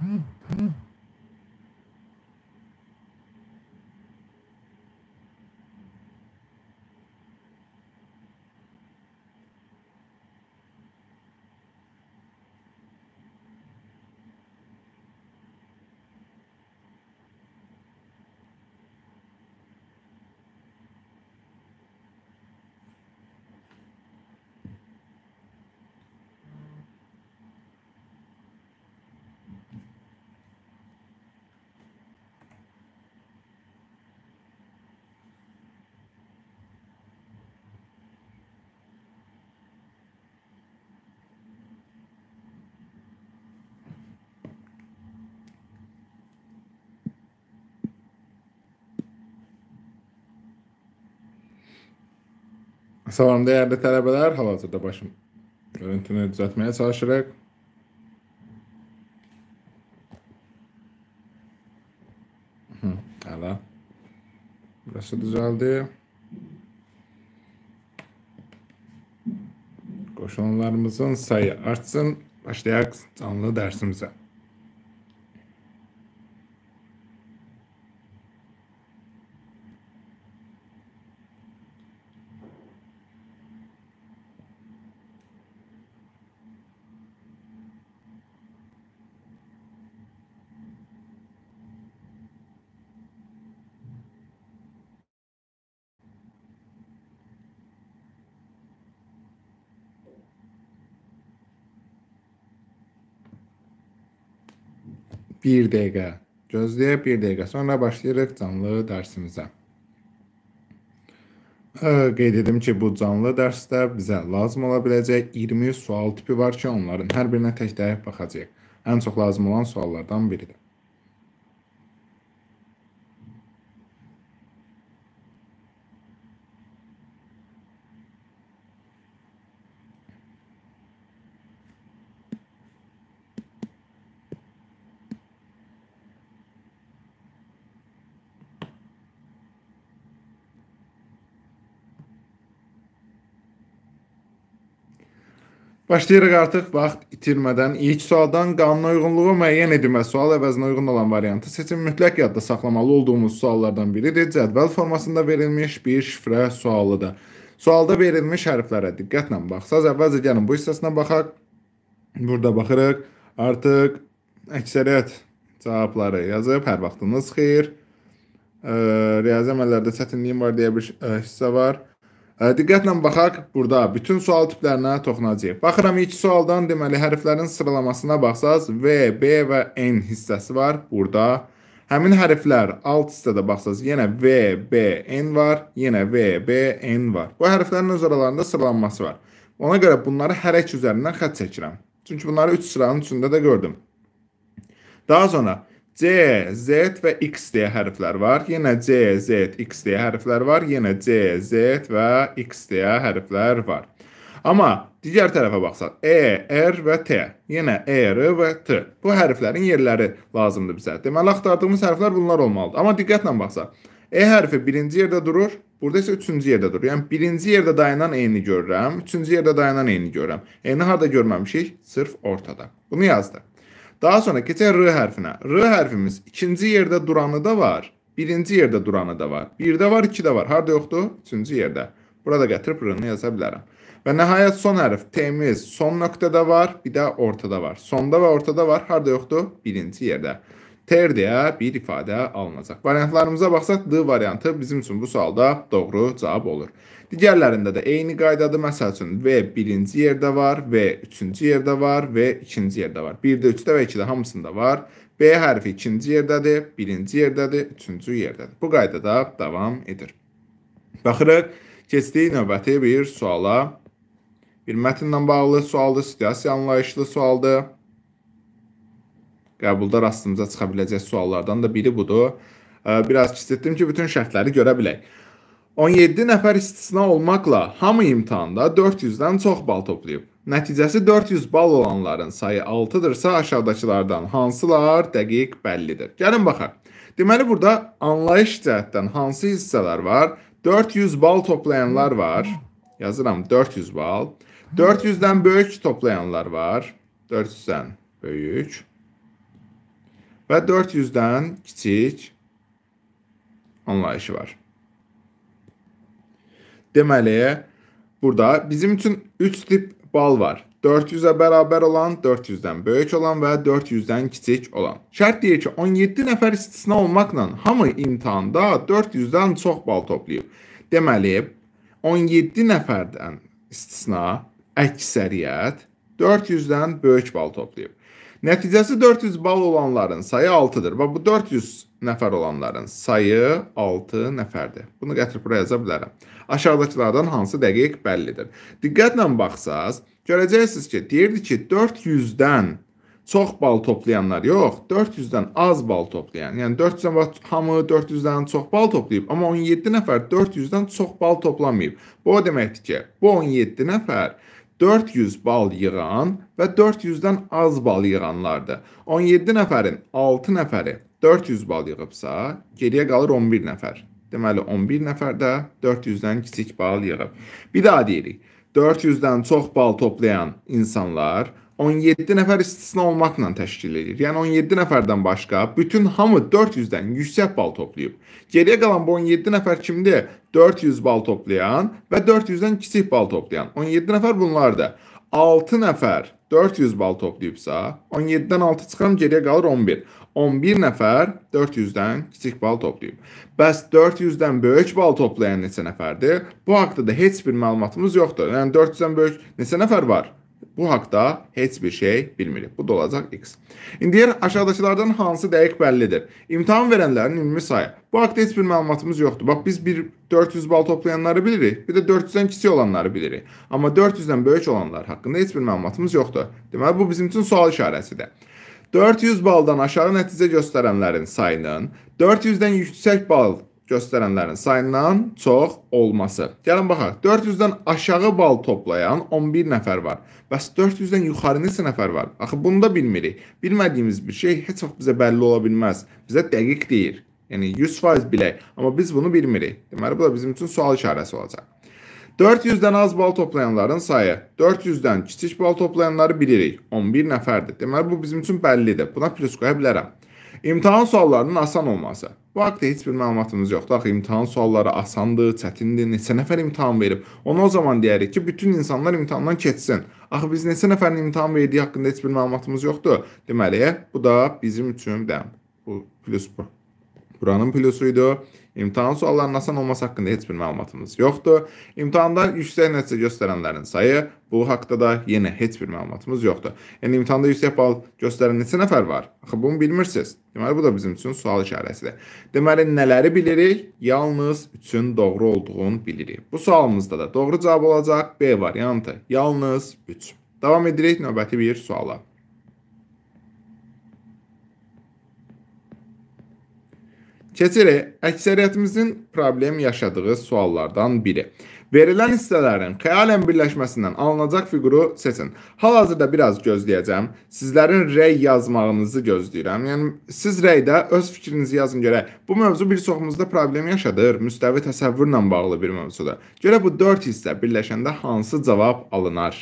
Hmm. Salam dəyərli tələbələr, hal-hazırda başım görüntünü düzəltməyə çalışırıq. Hı, hələ. Burası düzəldi. Qoşulanlarımızın sayı artsın. Başlayaq canlı dərsimizə. bir dəqiqə gözləyək, bir dəqiqə sonra başlayırıq canlı dərsimizə. Qeyd edim ki, bu canlı dərsdə bizə lazım ola biləcək 20 sual tipi var ki, onların hər birinə tək-tək baxacağıq. Ən çox lazım olan suallardan biridir. Başlayırıq artıq vaxt itirmədən ilk sualdan qanuna uyğunluğu müəyyən edilmə sual əvəzinə uyğun olan variantı seçin. Mütləq yadda saxlamalı olduğumuz suallardan biridir. Cədvəl formasında verilmiş bir şifrə sualıdır. Sualda verilmiş hərflərə diqqətlə baxsaz, əvvəlcə gəlin bu hissəsinə baxaq. Burada baxırıq. Artıq əksəriyyət cavabları yazıb. Hər vaxtınız xeyir. Riyazi əməllərdə çətinliyim var deyə bir e, hissə var. Diqqətlə baxaq, burada bütün sual tiplərinə toxunacağıq. Baxıram ilk sualdan, deməli hərflərin sıralamasına baxsaz, V, B və N hissəsi var burada. Həmin hərflər alt hissədə baxsaz, yenə V, B, N var, yenə V, B, N var. Bu hərflərin öz aralarında sıralanması var. Ona görə bunları hər ək üzərindən xət çəkirəm. Çünki bunları 3 sıranın içində də gördüm. Daha sonra C, Z və X deyə hərflər var. Yenə C, Z, X deyə hərflər var. Yenə C, Z və X deyə hərflər var. Amma digər tərəfə baxsaq, E, R və T. Yenə E, R və T. Bu hərflərin yerləri lazımdır bizə. Deməli, axtardığımız hərflər bunlar olmalıdır. Amma diqqətlə baxsaq, E hərfi birinci yerdə durur, burada isə üçüncü yerdə durur. Yəni, birinci yerdə dayanan E-ni görürəm, üçüncü yerdə dayanan E-ni görürəm. E-ni harada görməmişik? Sırf ortada. Bunu yazdıq. Daha sonra keçək R hərfinə. R hərfimiz ikinci yerdə duranı da var, birinci yerdə duranı da var. Bir də var, iki də var. Harada yoxdur? Üçüncü yerdə. Burada gətirib R-ni yaza bilərəm. Və nəhayət son hərf T-miz son nöqtədə var, bir də ortada var. Sonda və ortada var, harada yoxdur? Birinci yerdə. Ter deyə bir ifadə alınacaq. Variantlarımıza baxsaq D variantı bizim üçün bu sualda doğru cavab olur. Digərlərində də eyni qaydadır. Məsəl üçün V birinci yerdə var, V üçüncü yerdə var, V ikinci yerdə var. 1-də, 3-də və 2-də hamısında var. B hərfi ikinci yerdədir, birinci yerdədir, üçüncü yerdədir. Bu qaydada davam edir. Baxırıq, keçdik növbəti bir suala. Bir mətinlə bağlı sualdır, situasiya anlayışlı sualdır. Qəbulda rastımıza çıxa biləcək suallardan da biri budur. Biraz kiçiltdim ki, bütün şərtləri görə bilək. 17 nəfər istisna olmaqla hamı imtahanda 400-dən çox bal toplayıb. Nəticəsi 400 bal olanların sayı 6-dırsa, aşağıdakılardan hansılar dəqiq bəllidir. Gəlin baxaq. Deməli burada anlayış cəhətdən hansı hissələr var? 400 bal toplayanlar var. Yazıram 400 bal. 400-dən böyük toplayanlar var. 400-dən böyük. Və 400-dən kiçik anlayışı var. Deməli, burada bizim üçün 3 tip bal var. 400-ə bərabər olan, 400-dən böyük olan və 400-dən kiçik olan. Şərt deyir ki, 17 nəfər istisna olmaqla hamı imtahanda 400-dən çox bal toplayıb. Deməli, 17 nəfərdən istisna əksəriyyət 400-dən böyük bal toplayıb. Nəticəsi 400 bal olanların sayı 6-dır və bu 400 nəfər olanların sayı 6 nəfərdir. Bunu gətirib buraya yaza bilərəm. Aşağıdakılardan hansı dəqiq bəllidir? Diqqətlə baxsaz, görəcəksiniz ki, deyirdi ki, 400-dən çox bal toplayanlar yox, 400-dən az bal toplayan. Yəni 400-dən bax hamı 400-dən çox bal toplayıb, amma 17 nəfər 400-dən çox bal toplamayıb. Bu o deməkdir ki, bu 17 nəfər 400 bal yığan və 400-dən az bal yığanlardır. 17 nəfərin 6 nəfəri 400 bal yığıbsa, geriyə qalır 11 nəfər. Deməli 11 nəfər də 400-dən kiçik bal yığıb. Bir daha deyirik. 400-dən çox bal toplayan insanlar 17 nəfər istisna olmaqla təşkil edir. Yəni 17 nəfərdən başqa bütün hamı 400-dən yüksək bal toplayıb. Geriyə qalan bu 17 nəfər kimdir? 400 bal toplayan və 400-dən kiçik bal toplayan. 17 nəfər bunlardır. 6 nəfər 400 bal toplayıbsa, 17-dən 6 çıxıram, geriyə qalır 11. 11 nəfər 400-dən kiçik bal toplayıb. Bəs 400-dən böyük bal toplayan neçə nəfərdir? Bu haqqda da heç bir məlumatımız yoxdur. Yəni 400-dən böyük neçə nəfər var? Bu haqda heç bir şey bilmirik. Bu da olacaq x. İndi yer aşağıdakılardan hansı dəqiq bəllidir? İmtahan verənlərin ümumi sayı. Bu haqda heç bir məlumatımız yoxdur. Bax biz bir 400 bal toplayanları bilirik, bir də 400-dən kiçik olanları bilirik. Amma 400-dən böyük olanlar haqqında heç bir məlumatımız yoxdur. Deməli bu bizim üçün sual işarəsidir. 400 baldan aşağı nəticə göstərənlərin sayının 400-dən yüksək bal göstərənlərin sayından çox olması. Gəlin baxaq. 400-dən aşağı bal toplayan 11 nəfər var. Bəs 400-dən yuxarı neçə nəfər var? Axı bunu da bilmirik. Bilmədiyimiz bir şey heç vaxt bizə bəlli ola bilməz. Bizə dəqiq deyir. Yəni 100% bilək, amma biz bunu bilmirik. Deməli bu da bizim üçün sual işarəsi olacaq. 400-dən az bal toplayanların sayı, 400-dən kiçik bal toplayanları bilirik. 11 nəfərdir. Deməli bu bizim üçün bəllidir. Buna plus qoya bilərəm. İmtahan suallarının asan olması. Bu haqqda heç bir məlumatımız yoxdur. Axı imtahan sualları asandır, çətindir. Neçə nəfər imtahan verib? Ona o zaman deyərik ki, bütün insanlar imtahandan keçsin. Axı biz neçə nəfərin imtahan verdiyi haqqında heç bir məlumatımız yoxdur. Deməli, bu da bizim üçün də bu plus bu. Buranın plusu idi. İmtahan suallarının asan olması haqqında heç bir məlumatımız yoxdur. İmtahanda yüksək nəticə göstərənlərin sayı, bu haqqda da yenə heç bir məlumatımız yoxdur. Yəni imtahanda yüksək bal göstərən neçə nəfər var? Axı bunu bilmirsiniz. Deməli bu da bizim üçün sual işarəsidir. Deməli nələri bilirik? Yalnız üçün doğru olduğunu bilirik. Bu sualımızda da doğru cavab olacaq B variantı. Yalnız 3. Davam edirik növbəti bir suala. Keçirik əksəriyyətimizin problem yaşadığı suallardan biri. Verilən hissələrin xəyalən birləşməsindən alınacaq fiquru seçin. Hal-hazırda biraz gözləyəcəm. Sizlərin rəy yazmağınızı gözləyirəm. Yəni siz rəydə öz fikrinizi yazın görək. Bu mövzu bir çoxumuzda problem yaşadır. Müstəvi təsəvvürlə bağlı bir mövzudur. Görə bu 4 hissə birləşəndə hansı cavab alınar?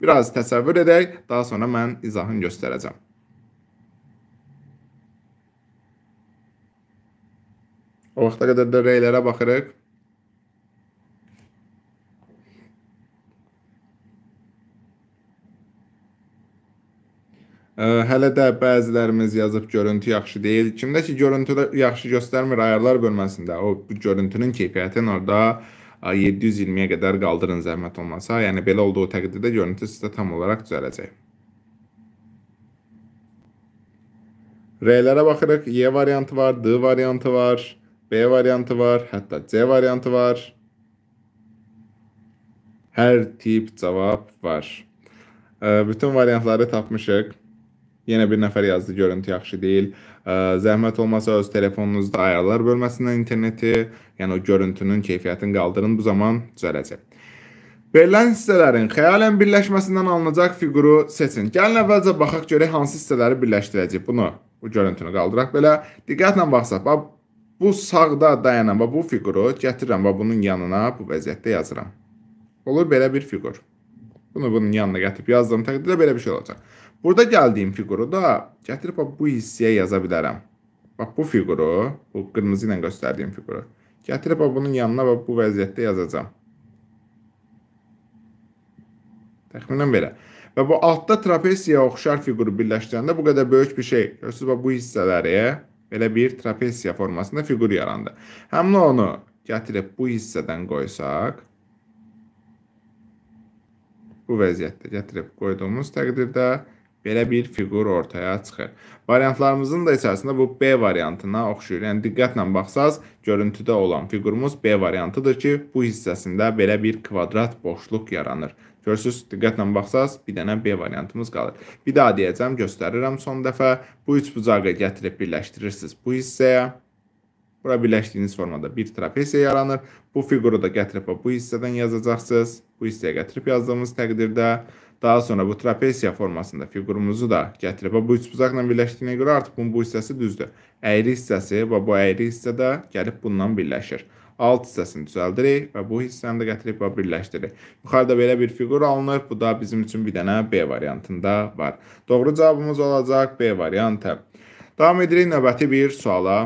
Biraz təsəvvür edək, daha sonra mən izahını göstərəcəm. O vaxta qədər də rəylərə baxırıq. Hələ də bəzilərimiz yazıb görüntü yaxşı deyil. Kimdə ki, görüntü yaxşı göstərmir ayarlar bölməsində. O görüntünün keyfiyyətini orada 720-yə qədər qaldırın zəhmət olmasa. Yəni belə olduğu təqdirdə görüntü sizdə tam olaraq düzələcək. R-lərə baxırıq. Y variantı var, D variantı var. B variantı var, hətta C variantı var. Hər tip cavab var. Bütün variantları tapmışıq. Yenə bir nəfər yazdı, görüntü yaxşı deyil. Zəhmət olmasa öz telefonunuzda ayarlar bölməsindən interneti, yəni o görüntünün keyfiyyətini qaldırın, bu zaman düzələcək. Verilən hissələrin xəyalən birləşməsindən alınacaq fiquru seçin. Gəlin əvvəlcə baxaq görək hansı hissələri birləşdirəcək bunu. Bu görüntünü qaldıraq belə. Diqqətlə baxsaq, bu sağda dayanan və bu fiquru gətirirəm və bunun yanına bu vəziyyətdə yazıram. Olur belə bir fiqur. Bunu bunun yanına gətirib yazdığım təqdirdə belə bir şey olacaq. Burada gəldiyim fiquru da gətirib bu hissəyə yaza bilərəm. Bax bu fiquru, bu qırmızı ilə göstərdiyim fiquru gətirib bunun yanına və bu vəziyyətdə yazacağam. Təxminən belə. Və bu altda trapesiyaya oxşar fiquru birləşdirəndə bu qədər böyük bir şey. Görürsüz, bu hissələri Belə bir trapesiya formasında fiqur yarandı. Həmin onu gətirib bu hissədən qoysaq, bu vəziyyətdə gətirib qoyduğumuz təqdirdə belə bir fiqur ortaya çıxır. Variantlarımızın da içərisində bu B variantına oxşuyur. Yəni diqqətlə baxsaz, görüntüdə olan fiqurumuz B variantıdır ki, bu hissəsində belə bir kvadrat boşluq yaranır. Görürsüz, diqqətlə baxsaz, bir dənə B variantımız qalır. Bir daha deyəcəm, göstərirəm son dəfə. Bu üç bucağı gətirib birləşdirirsiniz bu hissəyə. Bura birləşdiyiniz formada bir trapesiya yaranır. Bu fiquru da gətirib bu hissədən yazacaqsınız. Bu hissəyə gətirib yazdığımız təqdirdə Daha sonra bu trapesiya formasında fiqurumuzu da gətirib və bu üç bucaqla birləşdiyinə görə artıq bunun bu hissəsi düzdür. Əyri hissəsi və bu əyri hissə də gəlib bundan birləşir alt hissəsini düzəldirik və bu hissəni də gətirib və birləşdiririk. Yuxarıda belə bir fiqur alınır. Bu da bizim üçün bir dənə B variantında var. Doğru cavabımız olacaq B variantı. Davam edirik növbəti bir suala.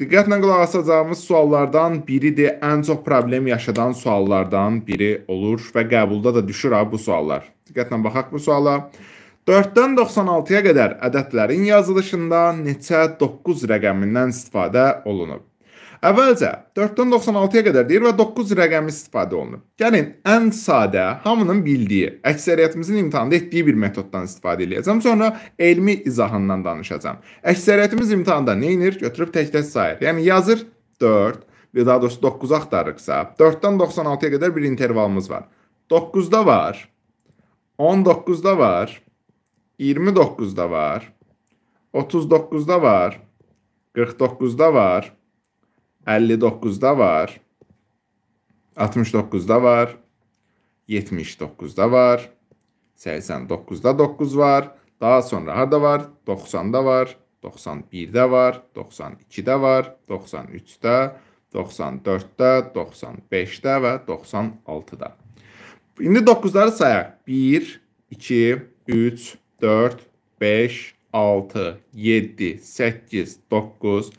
Diqqətlə qulaq asacağımız suallardan biridir. Ən çox problem yaşadan suallardan biri olur və qəbulda da düşür abi bu suallar. Diqqətlə baxaq bu suala. 4-dən 96-ya qədər ədədlərin yazılışında neçə 9 rəqəmindən istifadə olunub? Əvvəlcə 4-dən 96-ya qədər deyir və 9 rəqəmi istifadə olunub. Gəlin ən sadə, hamının bildiyi, əksəriyyətimizin imtahanda etdiyi bir metoddan istifadə edəcəm. Sonra elmi izahından danışacağam. Əksəriyyətimiz imtahanda nə edir? Götürüb tək-tək sayır. Yəni yazır 4 və daha doğrusu 9 axtarırıqsa, 4-dən 96-ya qədər bir intervalımız var. 9-da var, 19-da var, 29-da var, 39-da var, 49-da var, 59-da var. 69-da var. 79-da var. 89-da 9 var. Daha sonra harda var? 90-da var. 91-də var, 92-də var, 93-də, 94-də, 95-də və 96-da. İndi 9-ları sayaq. 1, 2, 3, 4, 5, 6, 7, 8, 9, 10.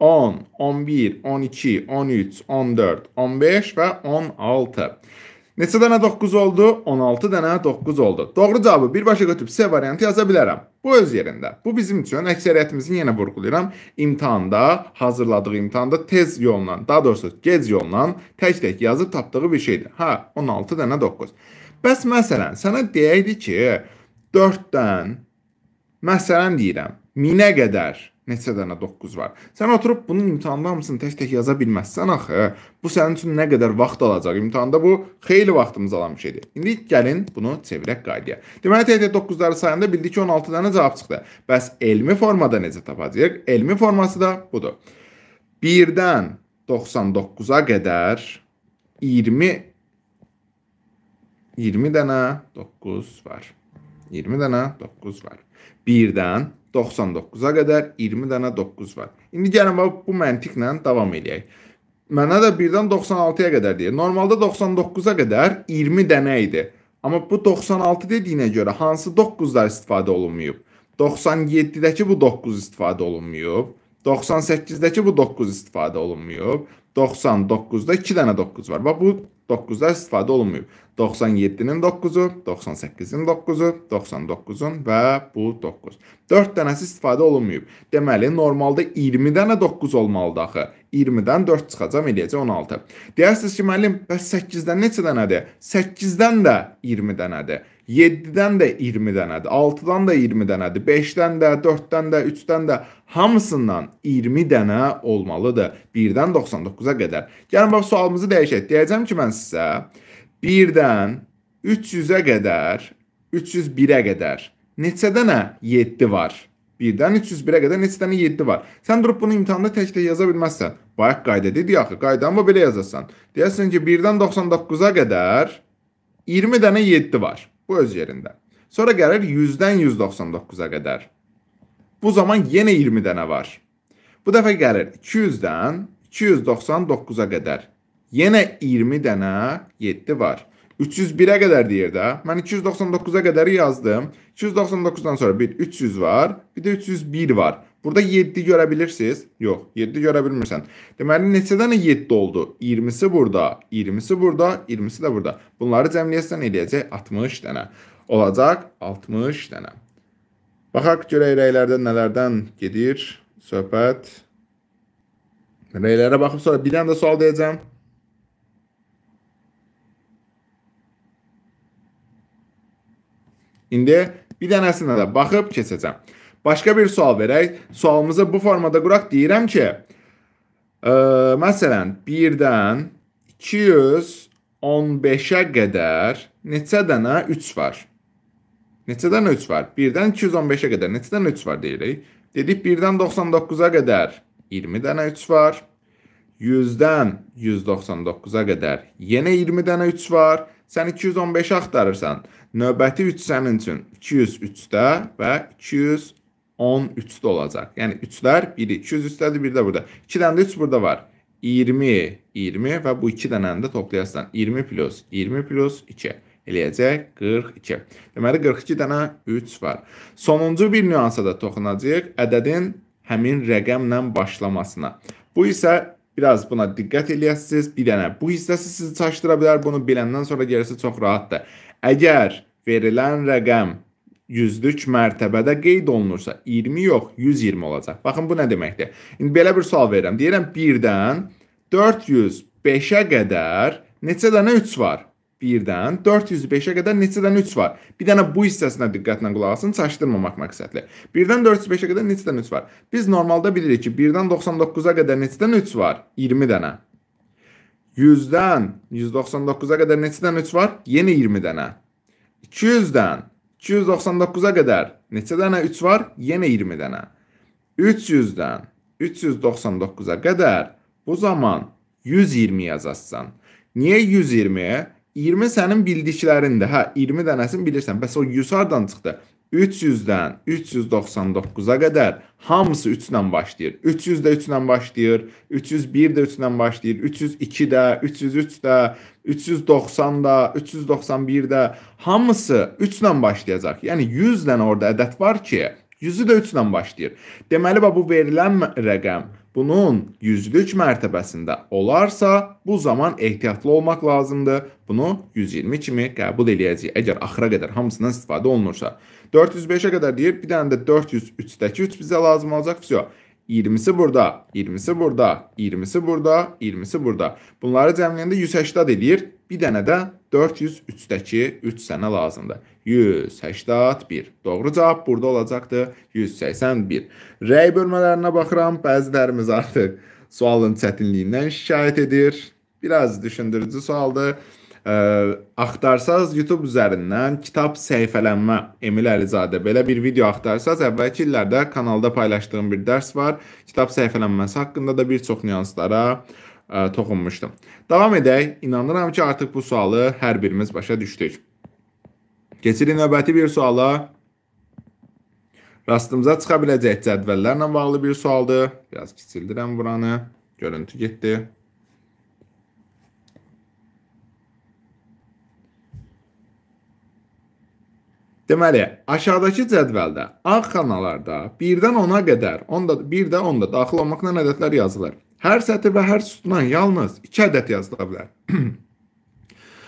10, 11, 12, 13, 14, 15 və 16. Neçə dənə 9 oldu? 16 dənə 9 oldu. Doğru cavabı birbaşa götürüb C variantı yaza bilərəm. Bu öz yerində. Bu bizim üçün əksəriyyətimizin yenə vurğulayıram. İmtahanda, hazırladığı imtahanda tez yolla, daha doğrusu gec yolla tək-tək yazıb tapdığı bir şeydir. Hə, 16 dənə 9. Bəs məsələn, sənə deyəydi ki, 4-dən məsələn deyirəm, 1000-ə qədər neçə dənə 9 var. Sən oturub bunun imtahanda hamısını tək-tək yaza bilməzsən axı. Ah, bu sənin üçün nə qədər vaxt alacaq? İmtahanda bu xeyli vaxtımız alan bir şeydir. İndi gəlin bunu çevirək qaydaya. Deməli TT 9-ları sayanda bildik ki 16 dənə cavab çıxdı. Bəs elmi formada necə tapacağıq? Elmi forması da budur. 1-dən 99-a qədər 20 20 dənə 9 var. 20 dənə 9 var. 1-dən 99-a qədər 20 dənə 9 var. İndi gəlin bax bu məntiqlə davam eləyək. Mənə də 1-dən 96-ya qədər deyir. Normalda 99-a qədər 20 dənə idi. Amma bu 96 dediyinə görə hansı 9-lar istifadə olunmayıb? 97-dəki bu 9 istifadə olunmayıb. 98-dəki bu 9 istifadə olunmayıb. 99-da 2 dənə 9 var. Bax bu 9-da istifadə olunmayıb. 97-nin 9-u, 98-in 9-u, 99-un və bu 9. 4 dənəsi istifadə olunmayıb. Deməli, normalda 20 dənə 9 olmalıdır axı. 20-dən 4 çıxacam, eləyəcək 16. Deyərsiniz ki, müəllim, bəs 8-dən neçə dənədir? 8-dən də 20 dənədir. 7-dən də 20 dənədir, 6-dan da 20 dənədir, 5-dən də, 4-dən də, 3-dən də hamısından 20 dənə olmalıdır 1-dən 99-a qədər. Gəlin bax sualımızı dəyişək. Deyəcəm ki mən sizə 1-dən 300-ə qədər, 301-ə qədər neçə dənə 7 var? 1-dən 301-ə qədər neçə dənə 7 var? Sən durub bunu imtahanda tək-tək yaza bilməzsən. Bayaq qayda dedi axı, qaydanı belə yazasan. Deyəsən ki 1-dən 99-a qədər 20 dənə 7 var. Bu öz yerində. Sonra gəlir 100-dən 199-a qədər. Bu zaman yenə 20 dənə var. Bu dəfə gəlir 200-dən 299-a qədər. Yenə 20 dənə 7 var. 301-ə qədər deyir də. Mən 299-a qədər yazdım. 299-dan sonra bir 300 var, bir də 301 var. Burada 7 görə bilirsiniz? Yox, 7 görə bilmirsən. Deməli neçə dənə 7 oldu? 20-si burada, 20-si burada, 20-si də burada. Bunları cəmləyəsən eləyəcək 60 dənə. Olacaq 60 dənə. Baxaq görək rəylərdə nələrdən gedir söhbət. Rəylərə baxıb sonra bir dənə də sual deyəcəm. İndi bir dənəsinə də baxıb keçəcəm. Başqa bir sual verək. Sualımızı bu formada quraq. Deyirəm ki, ə, e, məsələn, 1-dən 215-ə qədər neçə dənə 3 var? neçədən 3 var? 1-dən 215-ə qədər neçədən 3 var deyirik? Dedik 1-dən 99-a qədər 20 dənə 3 var. 100-dən 199-a qədər yenə 20 dənə 3 var. Sən 215-i axtarırsan. Növbəti 3 sənin üçün 203-də və 213-də olacaq. Yəni 3-lər biri 203-dədir, biri də burada. 2 dənə də 3 burada var. 20, 20 və bu 2 dənəni də toplayasan. 20 plus 20 plus 2 eləyəcək 42. Deməli 42 dənə 3 var. Sonuncu bir nüansa da toxunacağıq. Ədədin həmin rəqəmlə başlamasına. Bu isə biraz buna diqqət eləyəsiniz. Bir dənə bu hissəsi sizi çaşdıra bilər. Bunu biləndən sonra gerisi çox rahatdır. Əgər verilən rəqəm yüzlük mərtəbədə qeyd olunursa, 20 yox, 120 olacaq. Baxın bu nə deməkdir? İndi belə bir sual verirəm. Deyirəm 1-dən 405-ə qədər neçə dənə 3 var? 1-dən 405-ə qədər neçədən 3 var? Bir dənə bu hissəsinə diqqətlə qulaq asın, çaşdırmamaq məqsədli. 1-dən 405-ə qədər neçədən 3 var? Biz normalda bilirik ki, 1-dən 99-a qədər neçədən 3 var? 20 dənə. 100-dən 199-a qədər neçədən 3 var? Yenə 20 dənə. 200-dən 299-a qədər neçə dənə 3 var? Yenə 20 dənə. 300-dən 399-a qədər bu zaman 120 yazasın. Niyə 120? 20 sənin bildiklərindir. Hə, 20 dənəsini bilirsən. Bəs o 100 hardan çıxdı? 300-dən 399-a qədər hamısı 3 ilə başlayır. 300 də 3 ilə başlayır, 301 də 3 ilə başlayır, 302 də, 303 də, 390 da, 391 də hamısı 3 ilə başlayacaq. Yəni 100 dənə orada ədəd var ki, 100-ü də 3 ilə başlayır. Deməli bu verilən rəqəm bunun yüzlük mərtəbəsində olarsa, bu zaman ehtiyatlı olmaq lazımdır. Bunu 120 kimi qəbul eləyəcəyik. Əgər axıra qədər hamısından istifadə olunursa. 405-ə qədər deyir, bir dənə də 403-dəki 3 bizə lazım olacaq. Vəsiyo. 20-si burada, 20-si burada, 20-si burada, 20-si burada. Bunları cəmləyəndə 180 eləyir. Bir dənə də 403-dəki 3 sənə lazımdır. 181. Doğru cavab burada olacaqdır 181. Rəy bölmələrinə baxıram. Bəzilərimiz artıq sualın çətinliyindən şikayət edir. Biraz düşündürücü sualdır. Ə, axtarsanız YouTube üzərindən kitab səhifələnmə Emil Əlizadə belə bir video axtarsanız, əvvəlki illərdə kanalda paylaşdığım bir dərs var. Kitab səhifələnməsi haqqında da bir çox nüanslara ə, toxunmuşdum. Davam edək. İnanıram ki, artıq bu sualı hər birimiz başa düşdük. Keçirik növbəti bir suala. Rastımıza çıxa biləcək cədvəllərlə bağlı bir sualdır. Biraz kiçildirəm buranı. Görüntü getdi. Deməli, aşağıdakı cədvəldə A xanalarda 1-dən 10-a qədər, 10 da 1 də 10 da daxil olmaqla ədədlər yazılır. Hər sətr və hər sütundan yalnız 2 ədəd yazıla bilər.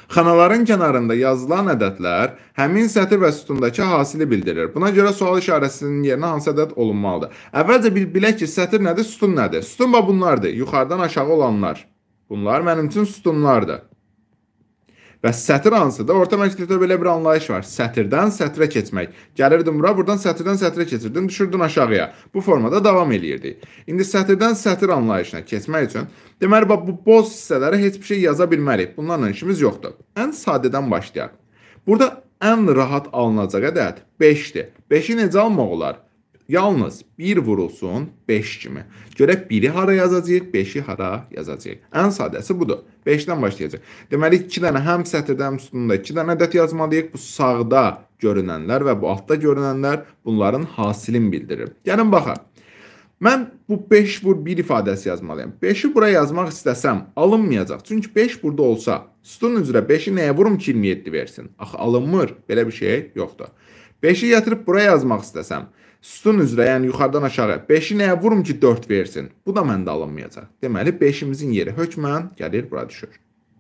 Xanaların kənarında yazılan ədədlər həmin sətir və sütundakı hasili bildirir. Buna görə sual işarəsinin yerinə hansı ədəd olunmalıdır? Əvvəlcə bir bilək ki, sətir nədir, sütun nədir? Sütun və bunlardır. Yuxarıdan aşağı olanlar. Bunlar mənim üçün sütunlardır. Və sətir hansıdır? Orta məktəbdə belə bir anlayış var. Sətirdən sətrə keçmək. Gəlirdim bura, buradan sətirdən sətrə keçirdin, düşürdün aşağıya. Bu formada davam eləyirdik. İndi sətirdən sətir anlayışına keçmək üçün deməli bax bu boz hissələrə heç bir şey yaza bilmərik. Bunlarla işimiz yoxdur. Ən sadədən başlayaq. Burada ən rahat alınacaq ədəd 5-dir. 5-i necə almaq olar? Yalnız bir vurulsun 5 kimi. Görək biri hara yazacağıq, 5-i hara yazacağıq. Ən sadəsi budur. 5-dən başlayacaq. Deməli 2 dənə həm sətirdə, həm sütunda 2 dənə ədəd yazmalıyıq. Bu sağda görünənlər və bu altda görünənlər bunların hasilini bildirir. Gəlin baxaq. Mən bu 5 vur 1 ifadəsi yazmalıyam. 5-i bura yazmaq istəsəm alınmayacaq. Çünki 5 burada olsa, sütun üzrə 5-i nəyə vurum ki 27 versin? Axı alınmır. Belə bir şey yoxdur. 5-i yatırıb bura yazmaq istəsəm, sütun üzrə, yəni yuxarıdan aşağı 5-i nəyə vurum ki 4 versin? Bu da məndə alınmayacaq. Deməli 5-imizin yeri hökmən gəlir bura düşür.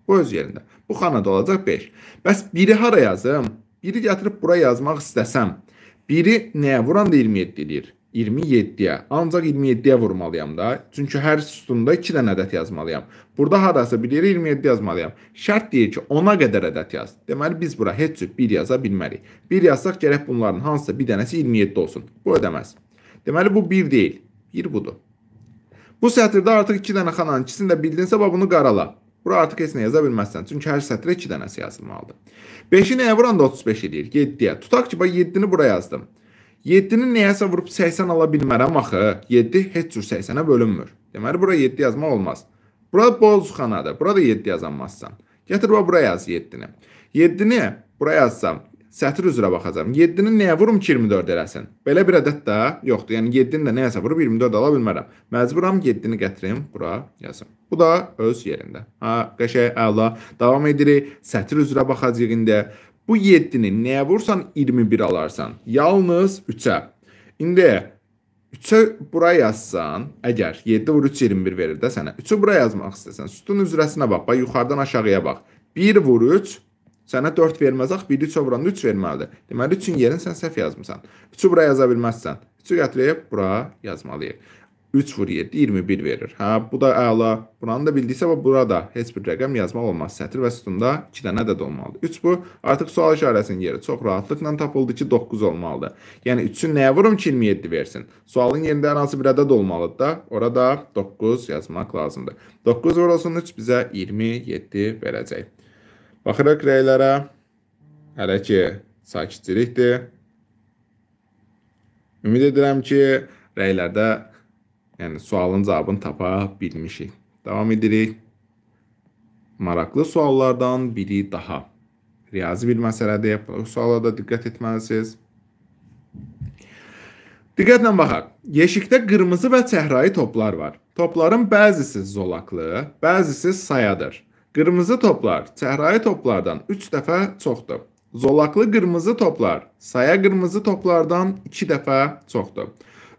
Bu öz yerində. Bu xanada olacaq 5. Bəs 1-i hara yazım? 1-i yatırıb bura yazmaq istəsəm, 1-i nəyə vuran da 27 edir. 27-yə. Ancaq 27-yə vurmalıyam da. Çünki hər sütunda 2 dənə ədəd yazmalıyam. Burada hardasa bir yerə 27 yazmalıyam. Şərt deyir ki, 10-a qədər ədəd yaz. Deməli biz bura heç cür 1 yaza bilmərik. 1 yazsaq gərək bunların hansısa bir dənəsi 27 olsun. Bu ödəməz. Deməli bu 1 deyil. 1 budur. Bu sətirdə artıq 2 dənə xananın ikisini də bildinsə, bax bunu qarala. Bura artıq heç nə yaza bilməzsən. Çünki hər sətrə 2 dənəsi yazılmalıdır. 5-i nəyə vuranda 35 eləyir? 7-yə. Tutaq ki, bax 7-ni bura yazdım. 7-ni nəyəsə vurub 80 ala bilmərəm axı. 7 heç cür 80-ə bölünmür. Deməli bura 7 yazmaq olmaz. Bura bozxanadır. Burada 7 yazamazsan. Gətir bax bura yaz 7-ni. 7-ni bura yazsam sətir üzrə baxacağam. 7-ni nəyə vurum ki 24 eləsin? Belə bir ədəd də yoxdur. Yəni 7-ni də nəyəsə vurub 24 ala bilmərəm. Məcburam 7-ni gətirim bura yazım. Bu da öz yerində. Ha, qəşəng, əla. Davam edirik. Sətir üzrə baxacağıq indi. Bu 7-ni nəyə vursan 21 alarsan. Yalnız 3-ə. İndi 3-ə bura yazsan, əgər 7 vur 3 21 verir də sənə. 3-ü bura yazmaq istəsən, sütunun üzrəsinə bax, bax yuxarıdan aşağıya bax. 1 vur 3 sənə 4 verməz ax, 1-i 3-ə vuranda 3 verməlidir. Deməli 3-ün yerini sən səhv yazmısan. 3-ü bura yaza bilməzsən. 3-ü gətirib bura yazmalıyıq. 3 vur 7 21 verir. Hə, bu da əla. Buranı da bildiksə və burada heç bir rəqəm yazmaq olmaz. Sətir və sütunda 2 dənə ədəd olmalıdır. 3 bu artıq sual işarəsinin yeri çox rahatlıqla tapıldı ki, 9 olmalıdır. Yəni 3-ü nəyə vurum ki, 27 versin? Sualın yerində hər hansı bir ədəd olmalıdır da, orada 9 yazmaq lazımdır. 9 vurulsun 3 bizə 27 verəcək. Baxırıq rəylərə. Hələ ki, sakitçilikdir. Ümid edirəm ki, rəylərdə Yəni sualın cavabını tapa bilmişik. Davam edirik. Maraqlı suallardan biri daha. Riyazi bir məsələdir. Bu suala da diqqət etməlisiniz. Diqqətlə baxaq. Yeşikdə qırmızı və çəhrayı toplar var. Topların bəzisi zolaqlı, bəzisi sayadır. Qırmızı toplar çəhrayı toplardan 3 dəfə çoxdur. Zolaqlı qırmızı toplar saya qırmızı toplardan 2 dəfə çoxdur.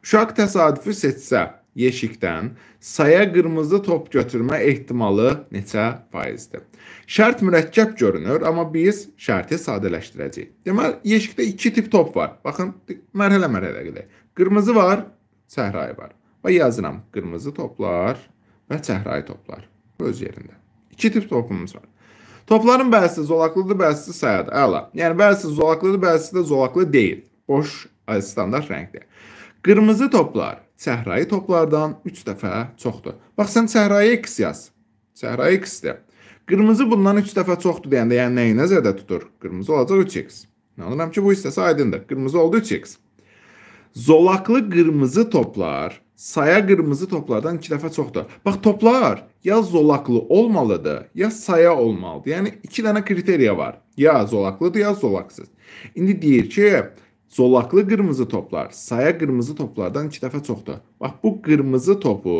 Uşaq təsadüfü seçsə, yeşikdən saya qırmızı top götürmə ehtimalı neçə faizdir? Şərt mürəkkəb görünür, amma biz şərti sadələşdirəcəyik. Deməli, yeşikdə 2 tip top var. Baxın, mərhələ-mərhələ gedək. Qırmızı var, səhrai var. Və yazıram qırmızı toplar və səhrai toplar öz yerində. 2 tip topumuz var. Topların bəzisi zolaqlıdır, bəzisi sayadır. Əla. Yəni bəzisi zolaqlıdır, bəzisi də zolaqlı deyil. Boş standart rəngdir. Qırmızı toplar səhrayı toplardan 3 dəfə çoxdur. Bax sən səhrayı x yaz. Səhrayı x-dir. Qırmızı bundan 3 dəfə çoxdur deyəndə, yəni nəyi nəzərdə tutur? Qırmızı olacaq 3x. İnanıram ki, bu hissəsi aydındır. Qırmızı oldu 3x. Zolaqlı qırmızı toplar saya qırmızı toplardan 2 dəfə çoxdur. Bax toplar ya zolaqlı olmalıdır, ya saya olmalıdır. Yəni 2 dənə kriteriya var. Ya zolaqlıdır, ya zolaqsız. İndi deyir ki, Zolaqlı qırmızı toplar saya qırmızı toplardan 2 dəfə çoxdur. Bax bu qırmızı topu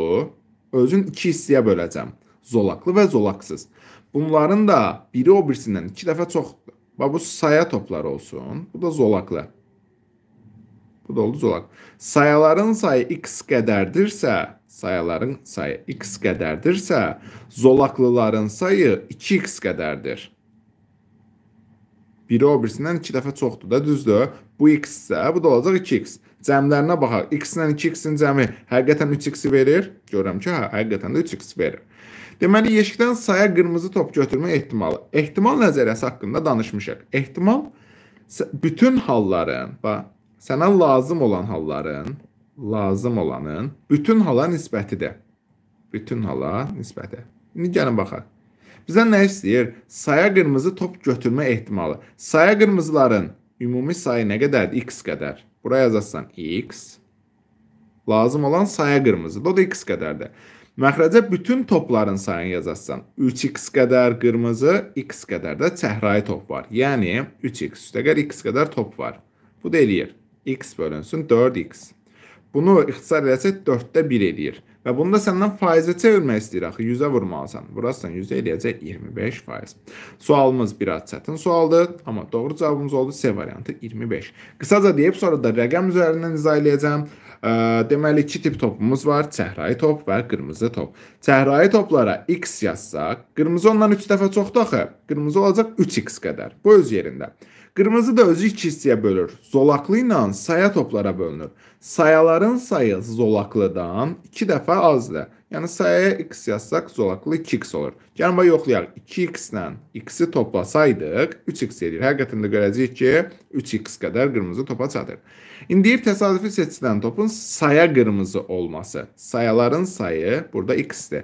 özün 2 hissəyə böləcəm. Zolaqlı və zolaqsız. Bunların da biri o birisindən 2 dəfə çoxdur. Bax bu saya topları olsun. Bu da zolaqlı. Bu da oldu zolaq. Sayaların sayı x qədərdirsə, sayaların sayı x qədərdirsə, zolaqlıların sayı 2x qədərdir. Biri o birisindən 2 dəfə çoxdur da, düzdür? Bu x-isə bu da olacaq 2x. Cəmlərinə baxaq. x ilə 2x-in cəmi həqiqətən 3x verir. Görürəm ki, hə, həqiqətən də 3x verir. Deməli, yeşikdən saya qırmızı top götürmə ehtimalı. Ehtimal nəzəriyyəsi haqqında danışmışıq. Ehtimal bütün halların, bax, sənə lazım olan halların, lazım olanın bütün hala nisbətidir. Bütün hala nisbəti. İndi gəlin baxaq. Bizə nə istəyir? Saya qırmızı top götürmə ehtimalı. Saya qırmızıların ümumi sayı nə qədərdir? X qədər. Bura yazasan X. Lazım olan saya qırmızıdır. O da X qədərdir. Məxrəcə bütün topların sayını yazasan. 3x qədər qırmızı, x qədər də çəhrayı top var. Yəni 3x üstəgər x qədər top var. Bu da eləyir. x bölünsün 4x. Bunu ixtisar eləsək 4-də 1 eləyir. Və bunu da səndən faizə çevirmək istəyir axı. 100-ə vurmalısan. Vurarsan 100 eləyəcək 25%. Sualımız biraz çətin sualdır, amma doğru cavabımız oldu C variantı 25. Qısaca deyib sonra da rəqəm üzərindən izah eləyəcəm. Deməli iki tip topumuz var: çəhrayı top və qırmızı top. Çəhrayı toplara x yazsaq, qırmızı ondan 3 dəfə çoxdur axı. Qırmızı olacaq 3x qədər. Bu öz yerində. Qırmızı da özü iki hissəyə bölür. Zolaqlı ilə saya toplara bölünür. Sayaların sayı zolaqlıdan 2 dəfə azdır. Yəni sayaya x yazsaq zolaqlı 2x olur. Gəlin bax yoxlayaq. 2x ilə x-i toplasaydıq 3x edir. Həqiqətən də görəcəyik ki, 3x qədər qırmızı topa çatır. İndi təsadüfi seçilən topun saya qırmızı olması. Sayaların sayı burada x-dir.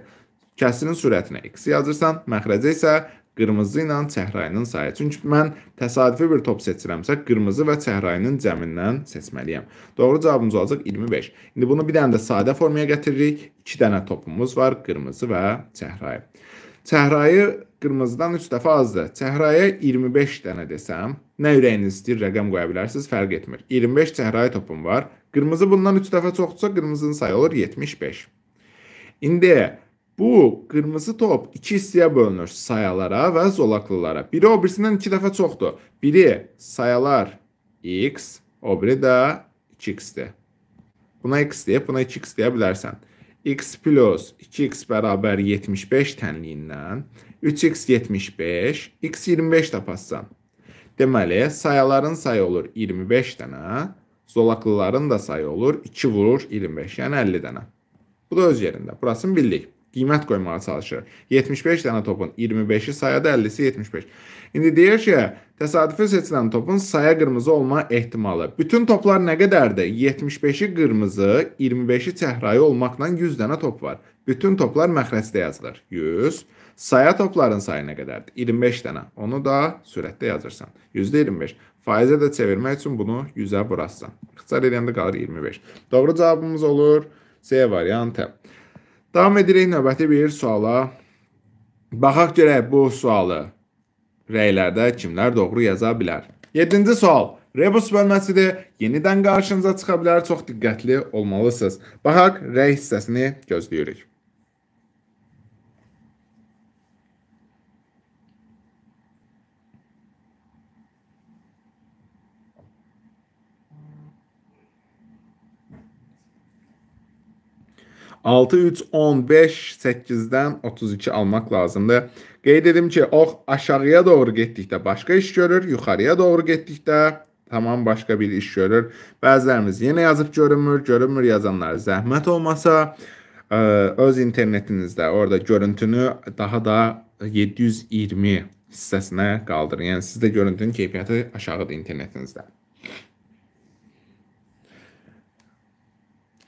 Kəsinin sürətinə x yazırsan, məxrəcə isə qırmızı ilə çəhrayının sayı. Çünki mən təsadüfi bir top seçirəmsə, qırmızı və çəhrayının cəmindən seçməliyəm. Doğru cavabımız olacaq 25. İndi bunu bir dənə də sadə formaya gətiririk. 2 dənə topumuz var, qırmızı və çəhrayı. Çəhrayı qırmızıdan 3 dəfə azdır. Çəhraya 25 dənə desəm, nə ürəyiniz istəyir rəqəm qoya bilərsiniz, fərq etmir. 25 çəhraya topum var. Qırmızı bundan 3 dəfə çoxdursa, qırmızının sayı olur 75. İndi Bu qırmızı top iki hissəyə bölünür, sayalara və zolaqlılara. Biri o birisindən 2 dəfə çoxdur. Biri sayalar x, o biri də 2x-dir. Buna x deyə, buna 2x deyə bilərsən. x plus 2x bərabər 75 tənliyindən 3x 75, x 25 tapassan. Deməli, sayaların sayı olur 25 dənə, zolaqlıların da sayı olur 2 vurur 25, yəni 50 dənə. Bu da öz yerində. Burasını bildik qiymət qoymağa çalışır. 75 dənə topun 25-i sayada, 50-si 75. İndi deyir ki, təsadüfi seçilən topun saya qırmızı olma ehtimalı. Bütün toplar nə qədərdir? 75-i qırmızı, 25-i çəhrayı olmaqla 100 dənə top var. Bütün toplar məxrəcdə yazılır. 100. Saya topların sayı nə qədərdir? 25 dənə. Onu da sürətdə yazırsan. %25. Faizə də çevirmək üçün bunu 100-ə burasan. İxtisar edəndə qalır 25. Doğru cavabımız olur C variantı. Davam edirik növbəti bir suala. Baxaq görək bu sualı rəylərdə kimlər doğru yaza bilər. 7-ci sual. Rebus bölməsidir. Yenidən qarşınıza çıxa bilər. Çox diqqətli olmalısınız. Baxaq rəy hissəsini gözləyirik. 6-3-15-8-dən 32 almaq lazımdır. Qeyd edim ki, ox aşağıya doğru getdikdə başqa iş görür, yuxarıya doğru getdikdə tamam başqa bir iş görür. Bəzilərimiz yenə yazıb görünmür, görünmür yazanlar zəhmət olmasa, e, öz internetinizdə orada görüntünü daha da 720 hissəsinə qaldırın. Yəni sizdə görüntünün keyfiyyəti aşağıdır internetinizdə.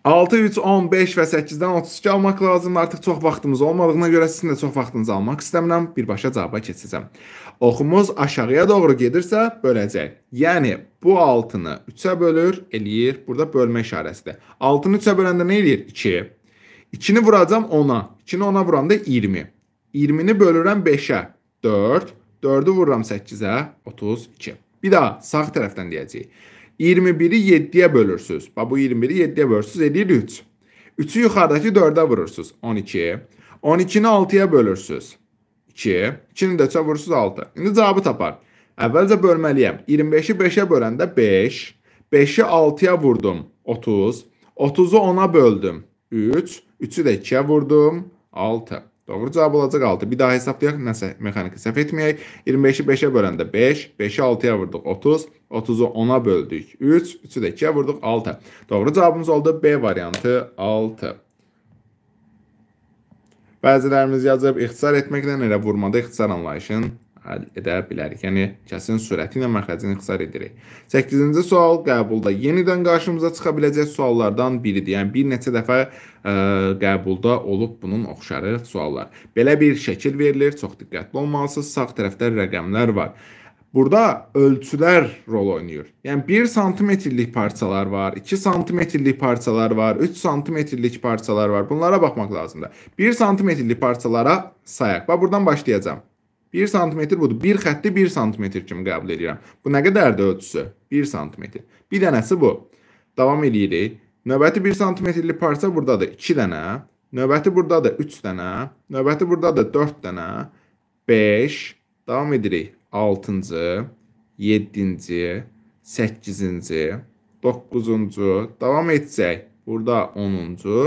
6, 3, 15 və 8-dən 32 almaq lazımdır. Artıq çox vaxtımız olmadığına görə sizin də çox vaxtınızı almaq istəmirəm. Birbaşa cavaba keçəcəm. Oxumuz aşağıya doğru gedirsə böləcək. Yəni bu 6-nı 3-ə bölür, eləyir. Burada bölmə işarəsidir. 6-nı 3-ə böləndə nə eləyir? 2. 2-ni vuracam 10-a. 2-ni 10-a vuranda 20. 20-ni bölürəm 5-ə. 4. 4-ü vururam 8-ə. 32. Bir daha sağ tərəfdən deyəcəyik. 21-i 7-yə bölürsüz. Bax bu 21-i 7-yə bölürsüz eləyir 3. 3-ü yuxarıdakı 4-ə vurursunuz 12. 12-ni 6-ya bölürsüz 2. 2-ni də 3-ə vurursunuz 6. İndi cavabı tapar. Əvvəlcə bölməliyəm. 25-i 5-ə böləndə 5, 5-i 6-ya vurdum 30, 30-u 10-a böldüm 3, 3-ü də 2-yə vurdum 6. Doğru cavab olacaq 6. Bir daha hesablayaq, nəsə mexaniki səhv etməyək. 25-i 5-ə böləndə 5, 5-i 6-ya vurduq 30, 30-u 10-a böldük 3, 3-ü də 2-yə vurduq 6. Doğru cavabımız oldu B variantı 6. Bəzilərimiz yazıb ixtisar etməklə elə vurmada ixtisar anlayışın edə bilərik. Yəni kəsin sürəti ilə məxrəcini ixtisar edirik. 8-ci sual qəbulda yenidən qarşımıza çıxa biləcək suallardan biridir. Yəni bir neçə dəfə ə, e, qəbulda olub bunun oxşarı suallar. Belə bir şəkil verilir. Çox diqqətli olmalısınız. Sağ tərəfdə rəqəmlər var. Burada ölçülər rol oynayır. Yəni 1 santimetrlik parçalar var, 2 santimetrlik parçalar var, 3 santimetrlik parçalar var. Bunlara baxmaq lazımdır. 1 santimetrlik parçalara sayaq. Bax buradan başlayacağam. 1 sm budur. Bir xətti 1 sm kimi qəbul edirəm. Bu nə qədərdir ölçüsü? 1 sm. Bir dənəsi bu. Davam eləyirik. Növbəti 1 sm-li parça burdadır 2 dənə, növbəti burdadır 3 dənə, növbəti burdadır 4 dənə, 5, davam edirik. 6-cı, 7-ci, 8-ci, 9-cu, davam etsək, burada 10-cu,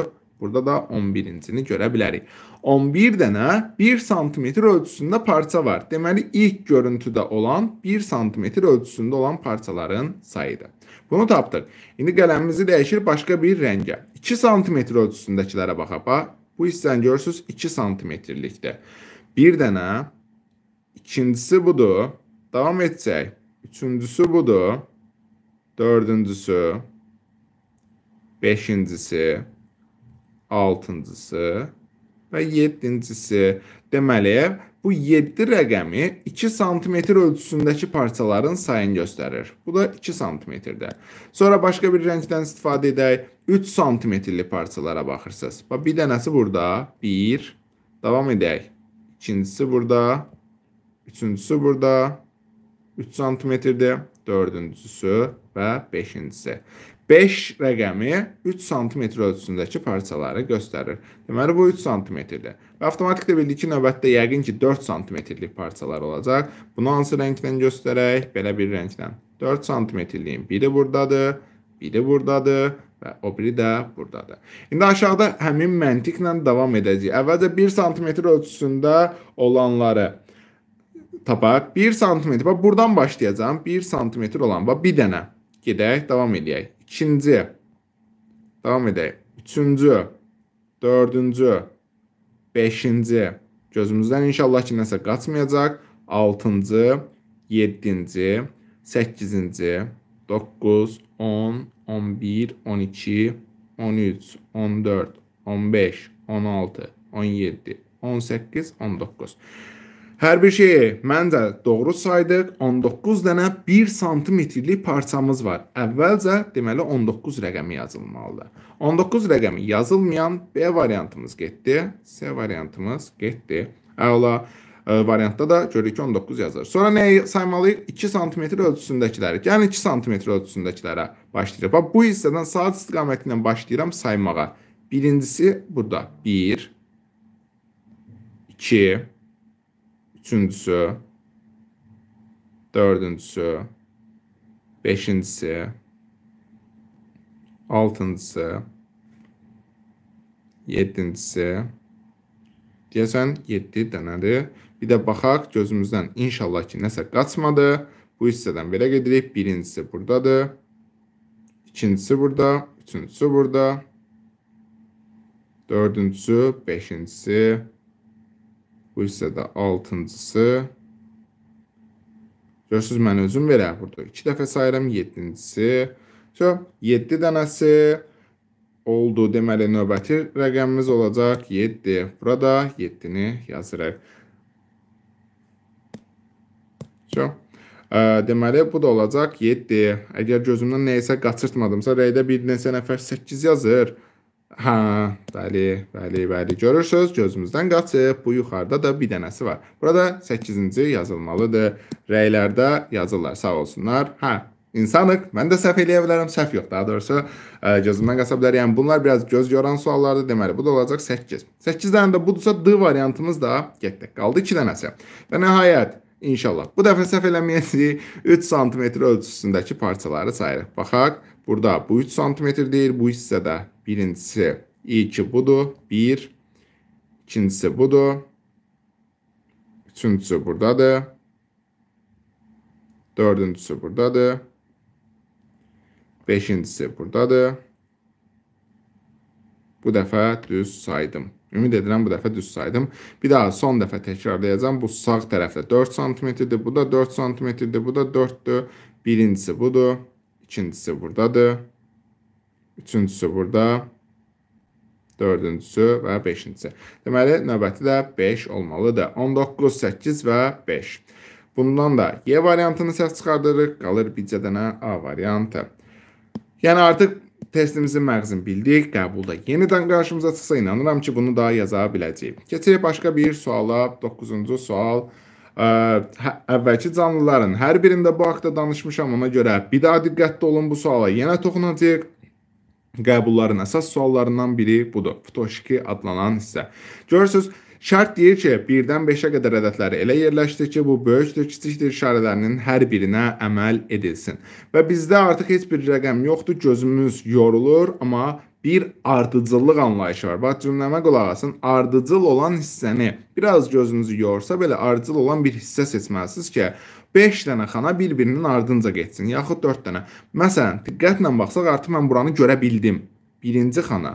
burada da 11-cini görə bilərik. 11 dənə 1 sm ölçüsündə parça var. Deməli, ilk görüntüdə olan 1 sm ölçüsündə olan parçaların sayıdır. Bunu tapdıq. İndi qələmimizi dəyişir başqa bir rəngə. 2 sm ölçüsündəkilərə baxaq. Bax, bu hissəni görürsünüz 2 sm-likdə. Bir dənə, ikincisi budur. Davam etsək. Üçüncüsü budur. Dördüncüsü. Beşincisi. Altıncısı və yeddincisi. Deməli, bu 7 rəqəmi 2 sm ölçüsündəki parçaların sayını göstərir. Bu da 2 sm-də. Sonra başqa bir rəngdən istifadə edək. 3 sm-li parçalara baxırsınız. Bax, bir dənəsi burada. 1. Davam edək. İkincisi burada. Üçüncüsü burada. 3 sm-dir. Dördüncüsü və beşincisi. 5 rəqəmi 3 sm ölçüsündəki parçaları göstərir. Deməli bu 3 sm-dir. Və avtomatik də bildik ki, növbətdə yəqin ki 4 sm-lik parçalar olacaq. Bunu hansı rənglə göstərək? Belə bir rənglə. 4 sm-liyin biri burdadır, biri burdadır və o biri də burdadır. İndi aşağıda həmin məntiqlə davam edəcəyik. Əvvəlcə 1 sm ölçüsündə olanları tapaq. 1 sm, bax buradan başlayacağam. 1 sm olan və bir dənə. Gedək, davam edək. İkinci. Davam edək. Üçüncü. Dördüncü. Beşinci. Gözümüzdən inşallah ki, nəsə qaçmayacaq. Altıncı. Yeddinci. Səkkizinci. Doqquz. On. On bir. On iki. On üç. On dört. On beş. On altı. On yeddi. On səkkiz. On doqquz. Hərbi şeyi mən də doğru saydıq. 19 dənə 1 santimetrlik parçamız var. Əvvəlcə deməli 19 rəqəmi yazılmalıdır. 19 rəqəmi yazılmayan B variantımız getdi, C variantımız getdi. Əla e, variantda da görürük ki 19 yazır. Sonra nəyi saymalıyıq? 2 cm ölçüsündəkiləri. Yəni 2 cm ölçüsündəkilərə başlayırıq. Bax bu hissədən saat istiqaməti ilə başlayıram saymağa. Birincisi burada 1 2 üçüncüsü, dördüncüsü, beşincisi, altıncısı, yedincisi. Deyəsən 7 dənədir. Bir də baxaq gözümüzdən inşallah ki, nəsə qaçmadı. Bu hissədən belə gedirik. Birincisi buradadır. İkincisi burada, üçüncüsü burada. Dördüncüsü, beşincisi, Bu hissədə altıncısı. Görürsünüz, mən özüm verəm burada. 2 dəfə sayıram, 7-incisi. Çox, 7 dənəsi oldu. Deməli, növbəti rəqəmimiz olacaq 7. Burada 7-ni yazırıq. Çox. Deməli, bu da olacaq 7. Əgər gözümdən nəyisə qaçırtmadımsa, rəydə bir neçə nəfər 8 yazır. 8. Hə, bəli, bəli, bəli. Görürsüz, gözümüzdən qaçıb. Bu yuxarıda da bir dənəsi var. Burada 8-ci yazılmalıdır. Rəylərdə yazırlar, sağ olsunlar. Hə, insanıq. Mən də səhv eləyə bilərəm, səhv yox. Daha doğrusu e, gözümdən qaça bilər. Yəni bunlar biraz göz yoran suallardır. Deməli, bu da olacaq 8. 8 dənə də budursa D variantımız da getdi. Qaldı 2 dənəsi. Və nəhayət İnşallah. Bu dəfə səhv eləməyəcəyik. 3 sm ölçüsündəki parçaları sayırıq. Baxaq, burada bu 3 sm deyil, bu hissədə Birincisi i2 budur. 1. İkincisi budur. Üçüncüsü buradadır. Dördüncüsü buradadır. Beşincisi buradadır. Bu dəfə düz saydım. Ümid edirəm bu dəfə düz saydım. Bir daha son dəfə təkrarlayacağam. Bu sağ tərəfdə 4 cm-dir, bu da 4 cm-dir, bu da 4-dür. Birincisi budur, ikincisi buradadır üçüncüsü burada, dördüncüsü və beşincisi. Deməli, növbəti də 5 olmalıdır. 19, 8 və 5. Bundan da Y variantını səs çıxardırıq, qalır bircə dənə A variantı. Yəni, artıq testimizin məğzini bildik, qəbulda yenidən qarşımıza çıxsa inanıram ki, bunu daha yaza biləcəyik. Keçirək başqa bir suala, 9-cu sual. Ə, hə, əvvəlki canlıların hər birində bu haqda danışmışam, ona görə bir daha diqqətli olun bu suala, yenə toxunacaq qəbulların əsas suallarından biri budur. Futoşki adlanan hissə. Görürsüz, Şərt deyir ki, 1-dən 5-ə qədər ədədləri elə yerləşdir ki, bu böyükdür, kiçikdir işarələrinin hər birinə əməl edilsin. Və bizdə artıq heç bir rəqəm yoxdur, gözümüz yorulur, amma bir ardıcıllıq anlayışı var. Bax cümləmə qulaq asın. Ardıcıl olan hissəni biraz gözünüzü yorsa belə ardıcıl olan bir hissə seçməlisiniz ki, 5 dənə xana bir-birinin ardınca getsin, yaxud 4 dənə. Məsələn, diqqətlə baxsaq, artıq mən buranı görə bildim. 1-ci xana,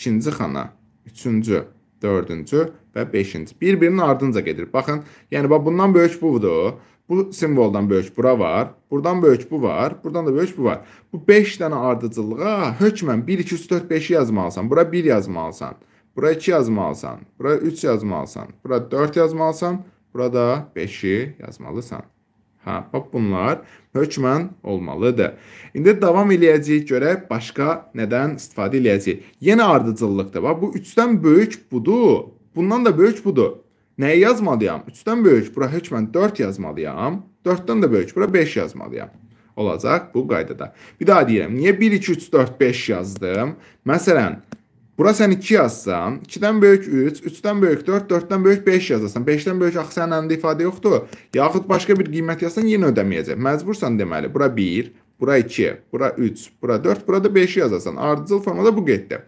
2-ci xana, 3-cü, 4-cü və 5-ci. Bir-birinin ardınca gedir. Baxın, yəni bax bundan böyük budur. Bu simvoldan böyük bura var, buradan böyük bu var, buradan da böyük bu var. Bu 5 dənə ardıcılığa hökmən 1, 2, 3, 4, 5-i yazmalısan, bura 1 yazmalısan, bura 2 yazmalısan, bura 3 yazmalısan, bura 4 yazmalısan, burada 5-i yazmalısan. Hə, bax bunlar hökmən olmalıdır. İndi davam eləyəcəyik görək başqa nədən istifadə eləyəcəyik. Yenə ardıcıllıqdır. Bax bu 3-dən böyük budur. Bundan da böyük budur. Nəyi yazmalıyam? 3-dən böyük. Bura hökmən 4 yazmalıyam. 4-dən də böyük. Bura 5 yazmalıyam. Olacaq bu qaydada. Bir daha deyirəm. Niyə 1 2 3 4 5 yazdım? Məsələn, Bura sən yəni 2 yazsan, 2-dən böyük 3, 3-dən böyük 4, 4-dən böyük 5 yazasan. 5-dən böyük axı sənin əlində ifadə yoxdur. Yaxud başqa bir qiymət yazsan yenə ödəməyəcək. Məcbursan deməli. Bura 1, bura 2, bura 3, bura 4, bura da 5 yazasan. Ardıcıl formada bu getdi.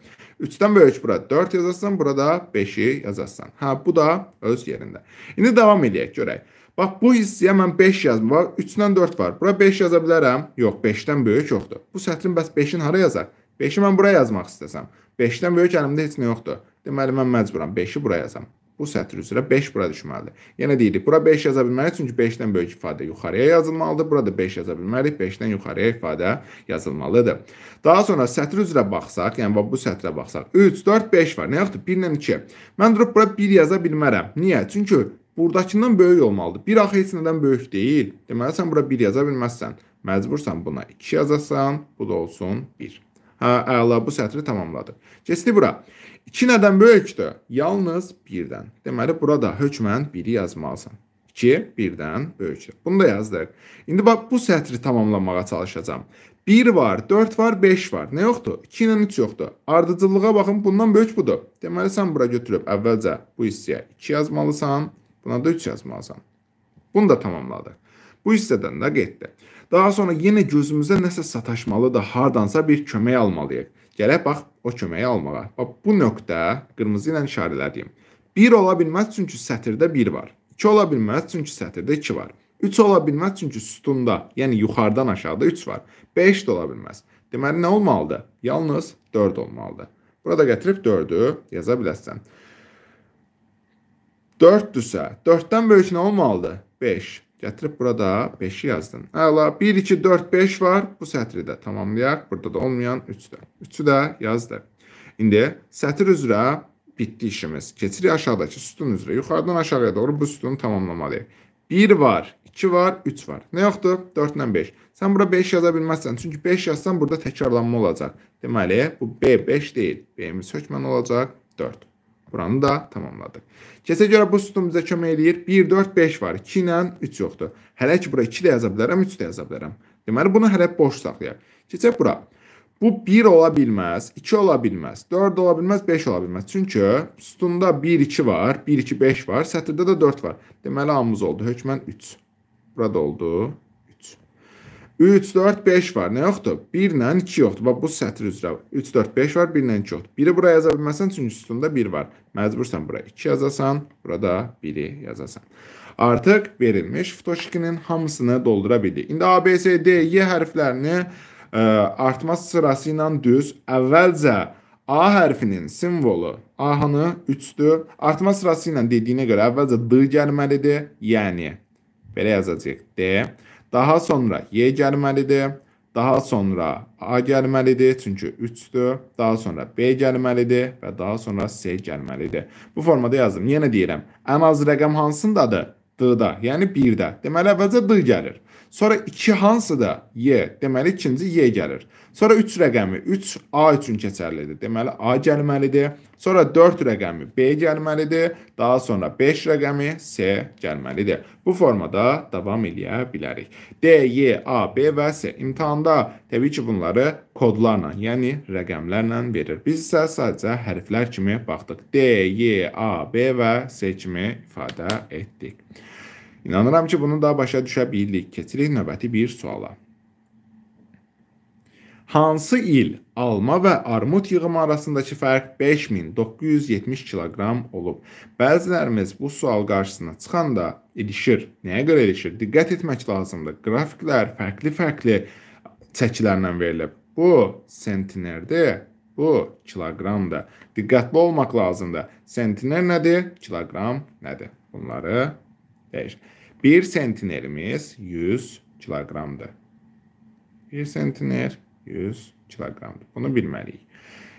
3-dən böyük bura 4 yazasan, bura da 5-i yazasan. Hə, bu da öz yerində. İndi davam edək, görək. Bax, bu hissəyə mən 5 yazma var, 3-dən 4 var. Bura 5 yaza bilərəm. Yox, 5-dən böyük yoxdur. Bu sətrin bəs 5-in hara yazar? 5-i mən bura yazmaq istəsəm. 5-dən böyük əlimdə heç nə yoxdur. Deməli mən məcburam 5-i bura yazam. Bu sətr üzrə 5 bura düşməlidir. Yenə yəni, deyirik, bura 5 yaza bilməliyik çünki 5-dən böyük ifadə yuxarıya yazılmalıdır. Burada 5 yaza bilmərik, 5-dən yuxarıya ifadə yazılmalıdır. Daha sonra sətr üzrə baxsaq, yəni bu sətrə baxsaq, 3, 4, 5 var. Nə yoxdur? 1 ilə 2. Mən durub bura 1 yaza bilmərəm. Niyə? Çünki buradakından böyük olmalıdır. 1 axı heç nədən böyük deyil. Deməli sən bura 1 yaza bilməzsən. Məcbursan buna 2 yazasan, bu da olsun 1 əla bu sətri tamamladı. Keçdi bura. 2-nədən böyükdür. Yalnız 1-dən. Deməli, burada hökmən 1-i yazmalısan. 2 1-dən böyükdür. Bunu da yazdıq. İndi bax bu sətri tamamlamağa çalışacağam. 1 var, 4 var, 5 var. Nə yoxdur? 2 ilə 3 yoxdur. Ardıcıllığa baxın, bundan böyük budur. Deməli, sən bura götürüb əvvəlcə bu hissəyə 2 yazmalısan, buna da 3 yazmalısan. Bunu da tamamladıq. Bu hissədən də qeyddir. Daha sonra yenə gözümüzə nəsə sataşmalıdır, hardansa bir kömək almalıyıq. Gələk bax o köməyi almağa. Bax bu nöqtə qırmızı ilə işarələdiyim. 1 ola bilməz çünki sətirdə 1 var. 2 ola bilməz çünki sətirdə 2 var. 3 ola bilməz çünki sütunda, yəni yuxarıdan aşağıda 3 var. 5 də ola bilməz. Deməli nə olmalıdır? Yalnız 4 olmalıdır. Burada gətirib 4-ü yaza bilərsən. 4-dürsə, 4-dən böyük nə olmalıdır? 5. Gətirib burada 5-i yazdım. Əla, 1, 2, 4, 5 var. Bu sətri də tamamlayaq. Burada da olmayan 3-dür. 3-ü də yazdı. İndi sətr üzrə bitdi işimiz. Keçirik aşağıdakı sütun üzrə. Yuxarıdan aşağıya doğru bu sütunu tamamlamalıyıq. 1 var, 2 var, 3 var. Nə yoxdur? 4 ilə 5. Sən bura 5 yaza bilməzsən. Çünki 5 yazsan burada təkrarlanma olacaq. Deməli, bu B5 deyil. B-imiz hökmən olacaq 4. Buranı da tamamladıq. Keçə görə bu sütun bizə kömək eləyir. 1, 4, 5 var. 2 ilə 3 yoxdur. Hələ ki, bura 2 də yaza bilərəm, 3 də yaza bilərəm. Deməli, bunu hələ boş saxlayaq. Keçək bura. Bu 1 ola bilməz, 2 ola bilməz, 4 ola bilməz, 5 ola bilməz. Çünki sütunda 1, 2 var, 1, 2, 5 var, sətirdə də 4 var. Deməli, hamımız oldu. Hökmən 3. Burada oldu. 3, 4, 5 var. Nə yoxdur? 1 ilə 2 yoxdur. Bax, bu sətr üzrə 3, 4, 5 var, 1 ilə 2 yoxdur. 1-i bura yaza bilməsən, çünki sütunda 1 var. Məcbursan bura 2 yazasan, burada 1-i yazasan. Artıq verilmiş fotoşikinin hamısını doldura bildik. İndi A, B, C, D, Y hərflərini ə, e, artma sırası ilə düz əvvəlcə A hərfinin simvolu A-nı 3-dür. Artma sırası ilə dediyinə görə əvvəlcə D gəlməlidir. Yəni, belə yazacaq D. Daha sonra Y gəlməlidir. Daha sonra A gəlməlidir, çünki 3-dür. Daha sonra B gəlməlidir və daha sonra C gəlməlidir. Bu formada yazdım. Yenə deyirəm, ən az rəqəm hansındadır? D-da, yəni 1-də. Deməli əvvəlcə D gəlir. Sonra 2 hansıda? Y. Deməli ikinci Y gəlir. Sonra 3 rəqəmi 3 A üçün keçərlidir. Deməli A gəlməlidir. Sonra 4 rəqəmi B gəlməlidir. Daha sonra 5 rəqəmi C gəlməlidir. Bu formada davam eləyə bilərik. D, Y, A, B və C imtahanda təbii ki, bunları kodlarla, yəni rəqəmlərlə verir. Biz isə sadəcə hərflər kimi baxdıq. D, Y, A, B və C kimi ifadə etdik. İnanıram ki, bunu da başa düşə bildik. Keçirik növbəti bir suala. Hansı il alma və armud yığımı arasındakı fərq 5970 kiloqram olub? Bəzilərimiz bu sual qarşısına çıxanda ilişir. Nəyə görə ilişir? Diqqət etmək lazımdır. Qrafiklər fərqli-fərqli çəkilərlə verilib. Bu sentinerdir, bu kiloqramdır. Diqqətli olmaq lazımdır. Sentiner nədir? Kiloqram nədir? Bunları dəyişir. 1 sentinerimiz 100 kiloqramdır. 1 sentiner 100 kiloqramdır. Bunu bilməliyik.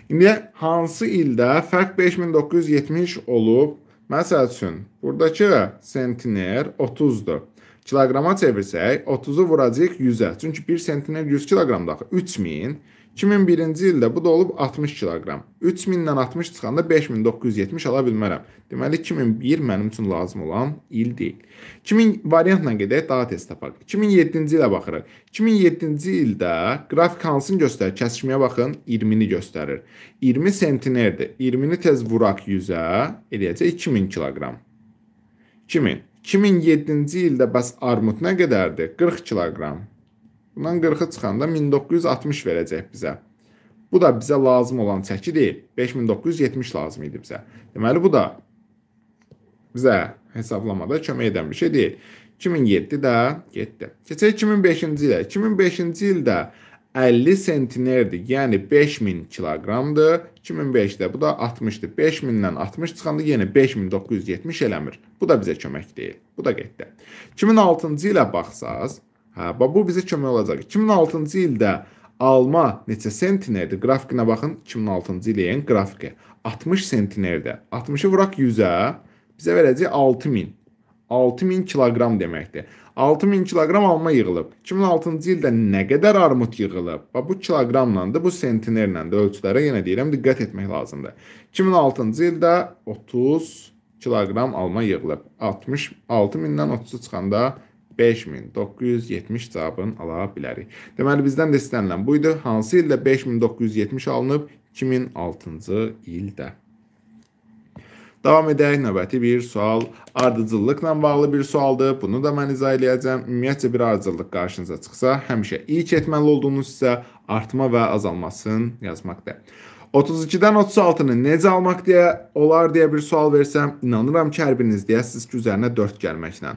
İndi hansı ildə fərq 5970 olub? Məsəl üçün, buradakı sentiner 30-dur. Kiloqrama çevirsək, 30-u vuracaq 100-ə. Çünki 1 sentiner 100 kiloqramdır axı. 3000 2001-ci ildə bu da olub 60 kq. 3000-dən 60 çıxanda 5970 ala bilmərəm. Deməli 2001 mənim üçün lazım olan il deyil. 2000 variantla gedək daha tez tapaq. 2007-ci ilə baxırıq. 2007-ci ildə qrafik hansını göstərir? Kəsişməyə baxın, 20-ni göstərir. 20 sentinerdir. 20-ni tez vuraq 100-ə, eləyəcək 2000 kq. 2000. 2007-ci ildə bəs armud nə qədərdir? 40 kq. Bundan 40-ı çıxanda 1960 verəcək bizə. Bu da bizə lazım olan çəki deyil. 5970 lazım idi bizə. Deməli bu da bizə hesablamada kömək edən bir şey deyil. 2007 də getdi. Keçək 2005-ci ilə. 2005-ci ildə 50 sentinerdir. Yəni 5000 kiloqramdır. 2005-də bu da 60-dır. 5000-dən 60 çıxanda yenə 5970 eləmir. Bu da bizə kömək deyil. Bu da getdi. 2006-cı ilə baxsaz, Hə, bax bu bizə kömək olacaq. 2006-cı ildə alma neçə sentinerdir? Qrafikinə baxın, 2006-cı ilin qrafiki. 60 sentinerdir. 60-ı vuraq 100-ə, bizə verəcək 6000. 6000 kiloqram deməkdir. 6000 kiloqram alma yığılıb. 2006-cı ildə nə qədər armud yığılıb? Bax bu kiloqramla da, bu sentinerlə də ölçülərə yenə deyirəm diqqət etmək lazımdır. 2006-cı ildə 30 kiloqram alma yığılıb. 60 6000-dən 30-u çıxanda 5970 cavabını ala bilərik. Deməli, bizdən də istənilən bu idi. Hansı ildə 5970 alınıb? 2006-cı ildə. Davam edək, növbəti bir sual ardıcıllıqla bağlı bir sualdır. Bunu da mən izah eləyəcəm. Ümumiyyətcə bir ardıcıllıq qarşınıza çıxsa, həmişə ilk etməli olduğunuz isə artma və azalmasını yazmaqdır. 32-dən 36-nı necə almaq deyə olar deyə bir sual versəm, inanıram ki, hər biriniz deyəsiniz ki, üzərinə 4 gəlməklə.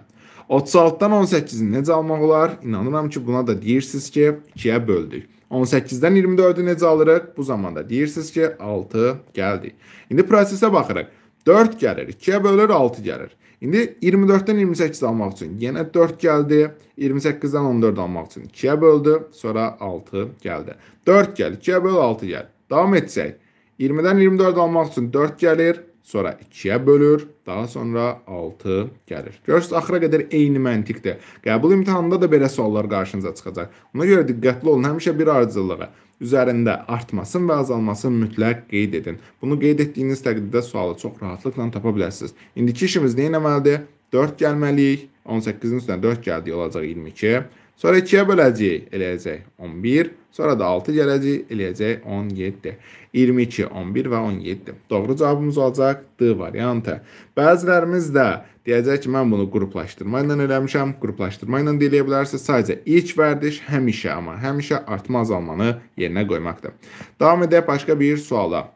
36-dan 18-i necə almaq olar? İnanıram ki, buna da deyirsiniz ki, 2-yə böldük. 18-dən 24-ü necə alırıq? Bu zamanda deyirsiniz ki, 6 gəldi. İndi prosesə baxırıq. 4 gəlir, 2-yə bölür, 6 gəlir. İndi 24-dən 28 almaq üçün yenə 4 gəldi. 28-dən 14 almaq üçün 2-yə böldü, sonra 6 gəldi. 4 gəlir, 2-yə böl, 6 gəlir. Davam etsək. 20-dən 24 almaq üçün 4 gəlir, sonra 2-yə bölür, daha sonra 6 gəlir. Görürsüz, axıra qədər eyni məntiqdir. Qəbul imtahanında da belə suallar qarşınıza çıxacaq. Ona görə diqqətli olun, həmişə bir ardıcıllığı üzərində artmasın və azalmasın mütləq qeyd edin. Bunu qeyd etdiyiniz təqdirdə sualı çox rahatlıqla tapa bilərsiniz. İndiki işimiz nə etməlidir? 4 gəlməliyik. 18-in üstünə 4 gəldi olacaq 22. Sonra 2-yə böləcəyik, eləyəcək 11. Sonra da 6 gələcək, eləyəcək 17. 22, 11 və 17. Doğru cavabımız olacaq D variantı. Bəzilərimiz də deyəcək ki, mən bunu qruplaşdırma ilə eləmişəm. Qruplaşdırma ilə deyə bilərsiniz. Sadəcə ilk vərdiş həmişə amma həmişə artma azalmanı yerinə qoymaqdır. Davam edək başqa bir suala.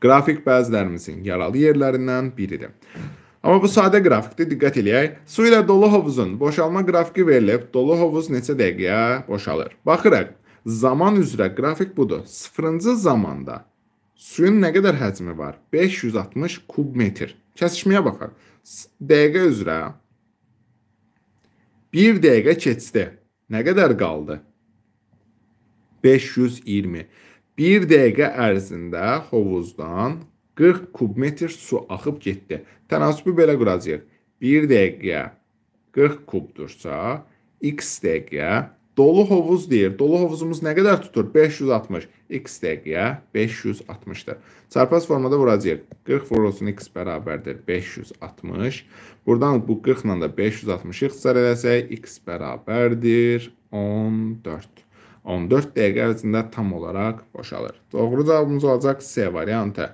Qrafik bəzilərimizin yaralı yerlərindən biridir. Amma bu sadə qrafikdir, diqqət eləyək. Su ilə dolu hovuzun boşalma qrafiki verilib, dolu hovuz neçə dəqiqəyə boşalır. Baxıraq, zaman üzrə qrafik budur. 0-cı zamanda suyun nə qədər həcmi var? 560 kub metr. Kəsişməyə baxaq. Dəqiqə üzrə 1 dəqiqə keçdi. Nə qədər qaldı? 520. 1 dəqiqə ərzində hovuzdan 40 kubmetr su axıb getdi. Tənasibi belə quracaq. 1 dəqiqə 40 kubdursa, x dəqiqə dolu hovuz deyir. Dolu hovuzumuz nə qədər tutur? 560. x dəqiqə 560-dır. Çarpaz formada vuracaq. 40 vurulsun x bərabərdir 560. Buradan bu 40 ilə də 560-ı ixtisar eləsək, x bərabərdir 14. 14 dəqiqə ərzində tam olaraq boşalır. Doğru cavabımız olacaq C variantı.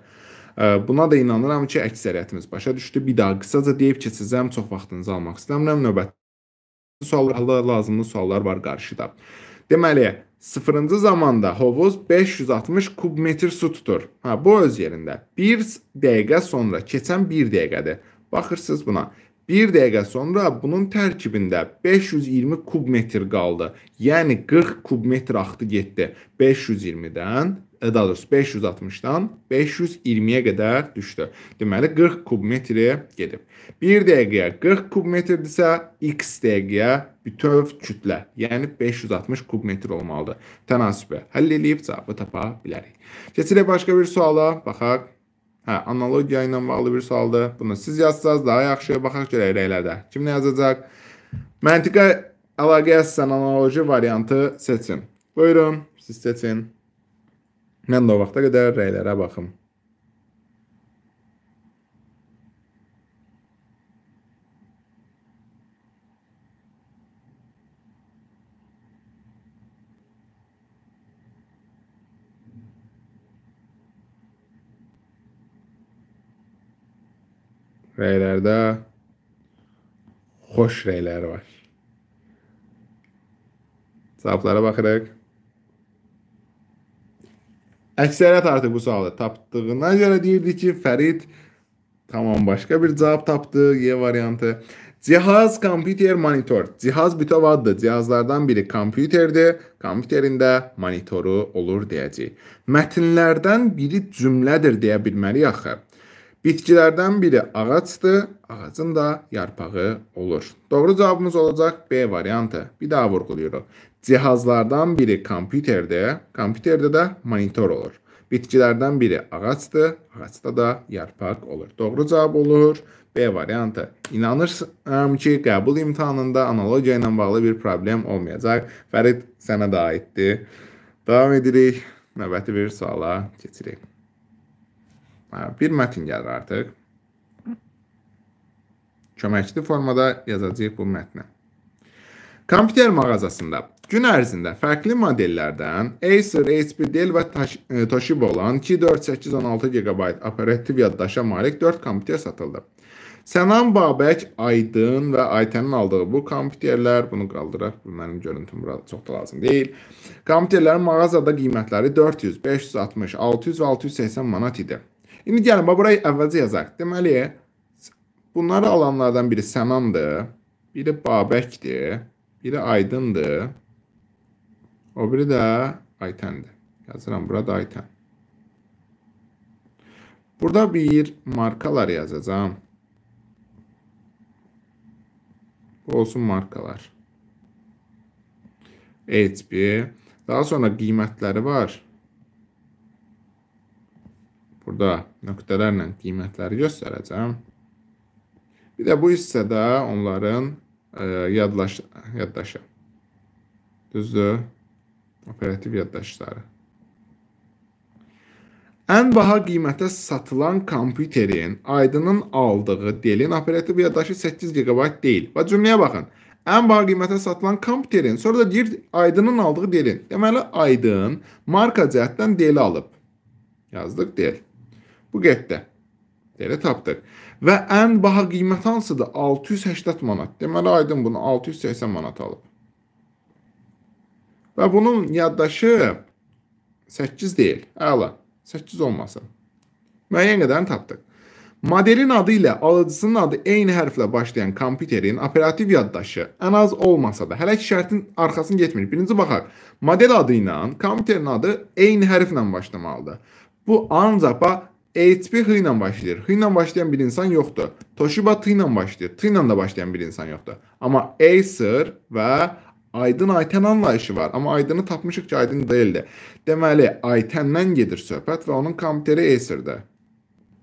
Buna da inanıram ki, əksəriyyətimiz başa düşdü. Bir daha qısaca deyib ki, sizə ən çox vaxtınızı almaq istəmirəm. Növbəti suallar, lazımlı suallar var qarşıda. Deməli, sıfırıncı zamanda hovuz 560 kubmetr su tutur. Hə, bu öz yerində. 1 dəqiqə sonra, keçən 1 dəqiqədir. Baxırsınız buna. 1 dəqiqə sonra bunun tərkibində 520 kubmetr qaldı. Yəni 40 kubmetr axdı getdi 520-dən daha doğrusu 560-dan 520-yə qədər düşdü. Deməli 40 kubmetrə gedib. 1 dəqiqəyə 40 kubmetrdirsə, x dəqiqəyə bütöv kütlə, yəni 560 kubmetr olmalıdır. Tənasübü həll edib cavabı tapa bilərik. Keçirək başqa bir suala, baxaq. Hə, analogiya ilə bağlı bir sualdır. Bunu siz yazsanız daha yaxşıya baxaq görək rəylərdə. Kim nə yazacaq? Məntiqə əlaqə əsasən analoji variantı seçin. Buyurun, siz seçin. Mən də o vaxta qədər rəylərə baxım. Rəylərdə xoş rəylər var. Cavablara baxırıq. Əksəriyyət artıq bu sualı tapdığına görə deyirdi ki, Fərid tamam başqa bir cavab tapdı, Y variantı. Cihaz, kompüter, monitor. Cihaz bütöv addır. Cihazlardan biri kompüterdir. Kompüterində monitoru olur deyəcək. Mətnlərdən biri cümlədir deyə bilməliyik axı. Bitkilərdən biri ağacdır. Ağacın da yarpağı olur. Doğru cavabımız olacaq B variantı. Bir daha vurğuluyorum cihazlardan biri kompüterdə, kompüterdə də monitor olur. Bitkilərdən biri ağacdır, ağacda da yarpaq olur. Doğru cavab olur B variantı. İnanırsam ki, qəbul imtahanında analogiya ilə bağlı bir problem olmayacaq. Fərid sənə də aiddir. Davam edirik. Növbəti bir suala keçirik. Bir mətn gəlir artıq. Köməkli formada yazacağıq bu mətni. Kompüter mağazasında Gün ərzində fərqli modellərdən Acer, HP Dell və e, Toshiba olan 2, 4, 8, 16 GB operativ yaddaşa malik 4 kompüter satıldı. Sənan Babək, Aydın və Aytənin aldığı bu kompüterlər, bunu qaldıraq, bu mənim görüntüm burada çox da lazım deyil. Kompüterlərin mağazada qiymətləri 400, 560, 600 və 680 manat idi. İndi gəlin, bura əvvəlcə yazaq. Deməli, bunları alanlardan biri Sənandır, biri Babəkdir, biri Aydındır. O biri də Aytəndir. Yazıram bura da Aytən. Burada bir markalar yazacağam. Bu olsun markalar. HP. Daha sonra qiymətləri var. Burada nöqtələrlə qiymətləri göstərəcəm. Bir də bu hissədə onların ə, e, yadlaş, yaddaşı. Düzdür. Operativ yaddaşları. Ən baha qiymətə satılan kompüterin aydının aldığı dilin operativ yaddaşı 8 GB deyil. Və cümləyə baxın. Ən baha qiymətə satılan kompüterin, sonra da deyir aydının aldığı dilin. Deməli aydın marka cəhətdən deli alıb. Yazdıq del. Bu getdi. Deli tapdıq. Və ən baha qiymət hansıdır? 680 manat. Deməli aydın bunu 680 manat alıb. Və bunun yaddaşı 8 deyil, əla, 8 olmasın. Müəyyən qədərini tapdıq. Modelin adı ilə alıcısının adı eyni hərflə başlayan kompüterin operativ yaddaşı ən az olmasa da, hələ ki şərtin arxasını getmir. Birinci baxaq, model adı ilə kompüterin adı eyni hərflə başlamalıdır. Bu ANZAP-a HP H ilə başlayır. H ilə başlayan bir insan yoxdur. Toshiba T ilə başlayır. T ilə də başlayan bir insan yoxdur. Amma Acer və Aydın Aytən anlayışı var, amma aydını tapmışıq ki, aydın deyildi. Deməli, Aytəndən gedir söhbət və onun kompüteri Acer-də.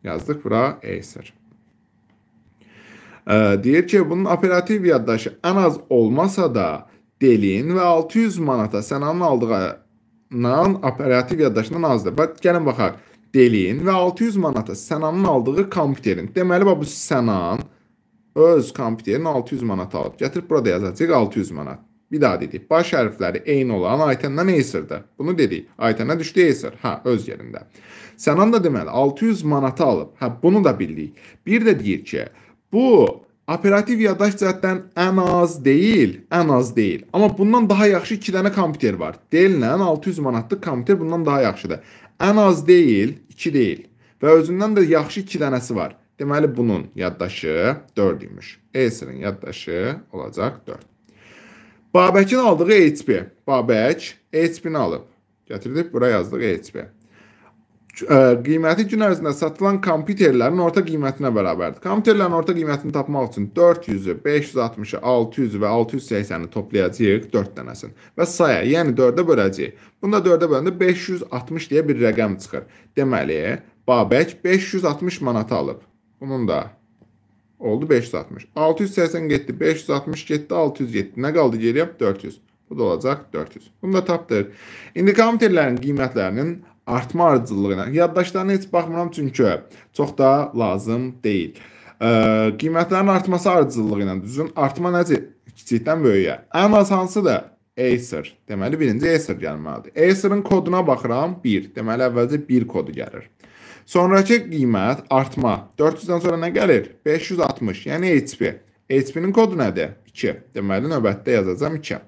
Yazdıq bura Acer. E, deyir ki, bunun operativ yaddaşı ən az olmasa da delin və 600 manata sənanın aldığından operativ yaddaşından azdır. Bax, gəlin baxaq. Delin və 600 manata sənanın aldığı kompüterin. Deməli, bax, bu sənan öz kompüterin 600 manat alıb. Gətirib burada yazacaq 600 manat. Bir daha dedik. Baş hərfləri eyni olan aytəndən eysirdir. Bunu dedik. Aytənə düşdü eysir. Hə, öz yerində. Sənan da deməli 600 manatı alıb. Hə, bunu da bildik. Bir də deyir ki, bu operativ yaddaş cəhətdən ən az deyil, ən az deyil. Amma bundan daha yaxşı 2 dənə kompüter var. Dell-lə 600 manatlıq kompüter bundan daha yaxşıdır. Ən az deyil, 2 deyil. Və özündən də yaxşı 2 dənəsi var. Deməli bunun yaddaşı 4 imiş. E-sirin yaddaşı olacaq 4. Babəkin aldığı HP. Babək HP-ni alıb. Gətirilib, bura yazdıq HP. E, Qiyməti gün ərzində satılan kompüterlərin orta qiymətinə bərabərdir. Kompüterlərin orta qiymətini tapmaq üçün 400-ü, 560-ı, 600-ü və 680-i toplayacağıq 4 dənəsini. Və saya, yəni 4-ə böləcəyik. Bunda 4-ə böləndə 560 deyə bir rəqəm çıxır. Deməli, Babək 560 manat alıb. Bunun da Oldu 560. 680 getdi. 560 getdi. 600 getdi. Nə qaldı geriyə? 400. Bu da olacaq 400. Bunu da tapdır. İndi komenterlərin qiymətlərinin artma ardıcılığına yaddaşlarına heç baxmıram çünki çox da lazım deyil. E, qiymətlərin artması ardıcılığı ilə düzün. Artma nədir? Kiçikdən böyüyə. Ən az hansıdır? Acer. Deməli birinci Acer gəlməlidir. Acer'ın koduna baxıram 1. Deməli əvvəlcə 1 kodu gəlir. Sonrakı qiymət artma. 400-dən sonra nə gəlir? 560, yəni HP. HP-nin kodu nədir? 2. Deməli növbətdə yazacağam 2.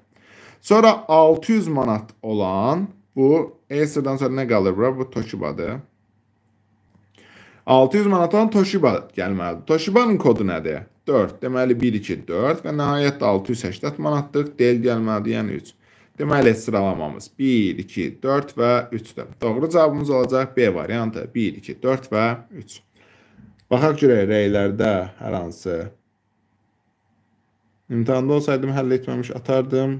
Sonra 600 manat olan bu Acer-dan sonra nə qalır bura? Bu Toshiba-dır. 600 manatdan Toshiba gəlməlidir. Toshiba-nın kodu nədir? 4. Deməli 1 2 4 və nəhayət 680 manatdıq. Del gəlməlidir, yəni 3. Deməli, sıralamamız 1, 2, 4 və 3-dür. Doğru cavabımız olacaq B variantı 1, 2, 4 və 3. Baxaq görək rəylərdə hər hansı İmtihanda olsaydım həll etməmiş atardım.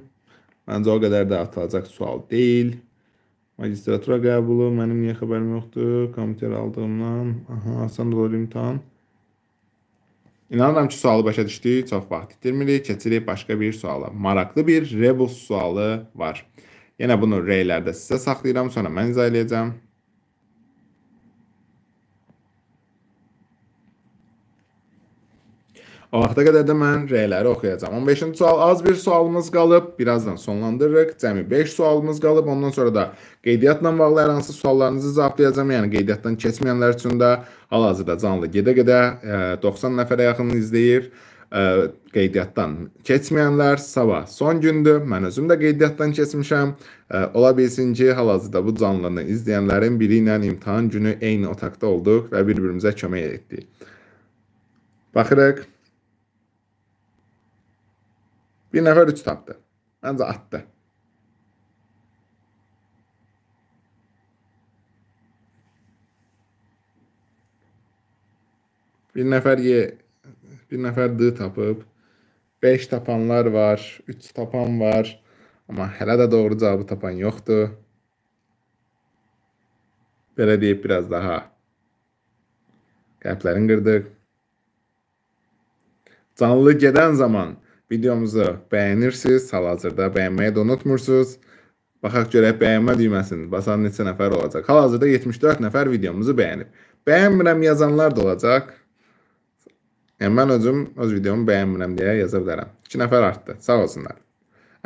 Məncə o qədər də atılacaq sual deyil. Magistratura qəbulu, mənim niyə xəbərim yoxdur? Komputer aldığımdan, aha, asan olur imtihan. İnanıram ki, sualı başa düşdük. Çox vaxt itirmirik. Keçirik başqa bir suala. Maraqlı bir rebus sualı var. Yenə bunu reylərdə sizə saxlayıram, sonra mən izah edəcəm. O vaxta qədər də mən reyləri oxuyacağam. 15-ci sual az bir sualımız qalıb. Birazdan sonlandırırıq. Cəmi 5 sualımız qalıb. Ondan sonra da qeydiyyatla bağlı hər hansı suallarınızı cavablayacağam. Yəni qeydiyyatdan keçməyənlər üçün də Hal-hazırda canlı gedə-gedə 90 e, nəfərə yaxın izləyir ə, e, qeydiyyatdan keçməyənlər sabah son gündür. Mən özüm də qeydiyyatdan keçmişəm. Ə, e, ola bilsin ki, hal-hazırda bu canlını izləyənlərin biri ilə imtahan günü eyni otaqda olduq və bir-birimizə kömək etdik. Baxırıq. Bir nəfər 3 tapdı. Məncə atdı. Bir nəfər Y, bir nəfər D tapıb. 5 tapanlar var, 3 tapan var. Amma hələ də doğru cavabı tapan yoxdur. Belə deyib biraz daha qəlblərini qırdıq. Canlı gedən zaman videomuzu bəyənirsiniz, hal-hazırda bəyənməyi də unutmursunuz. Baxaq görək bəyənmə düyməsini basan neçə nəfər olacaq. Hal-hazırda 74 nəfər videomuzu bəyənib. Bəyənmirəm yazanlar da olacaq. Yəni mən özüm öz videomu bəyənmirəm deyə yaza bilərəm. 2 nəfər artdı. Sağ olsunlar.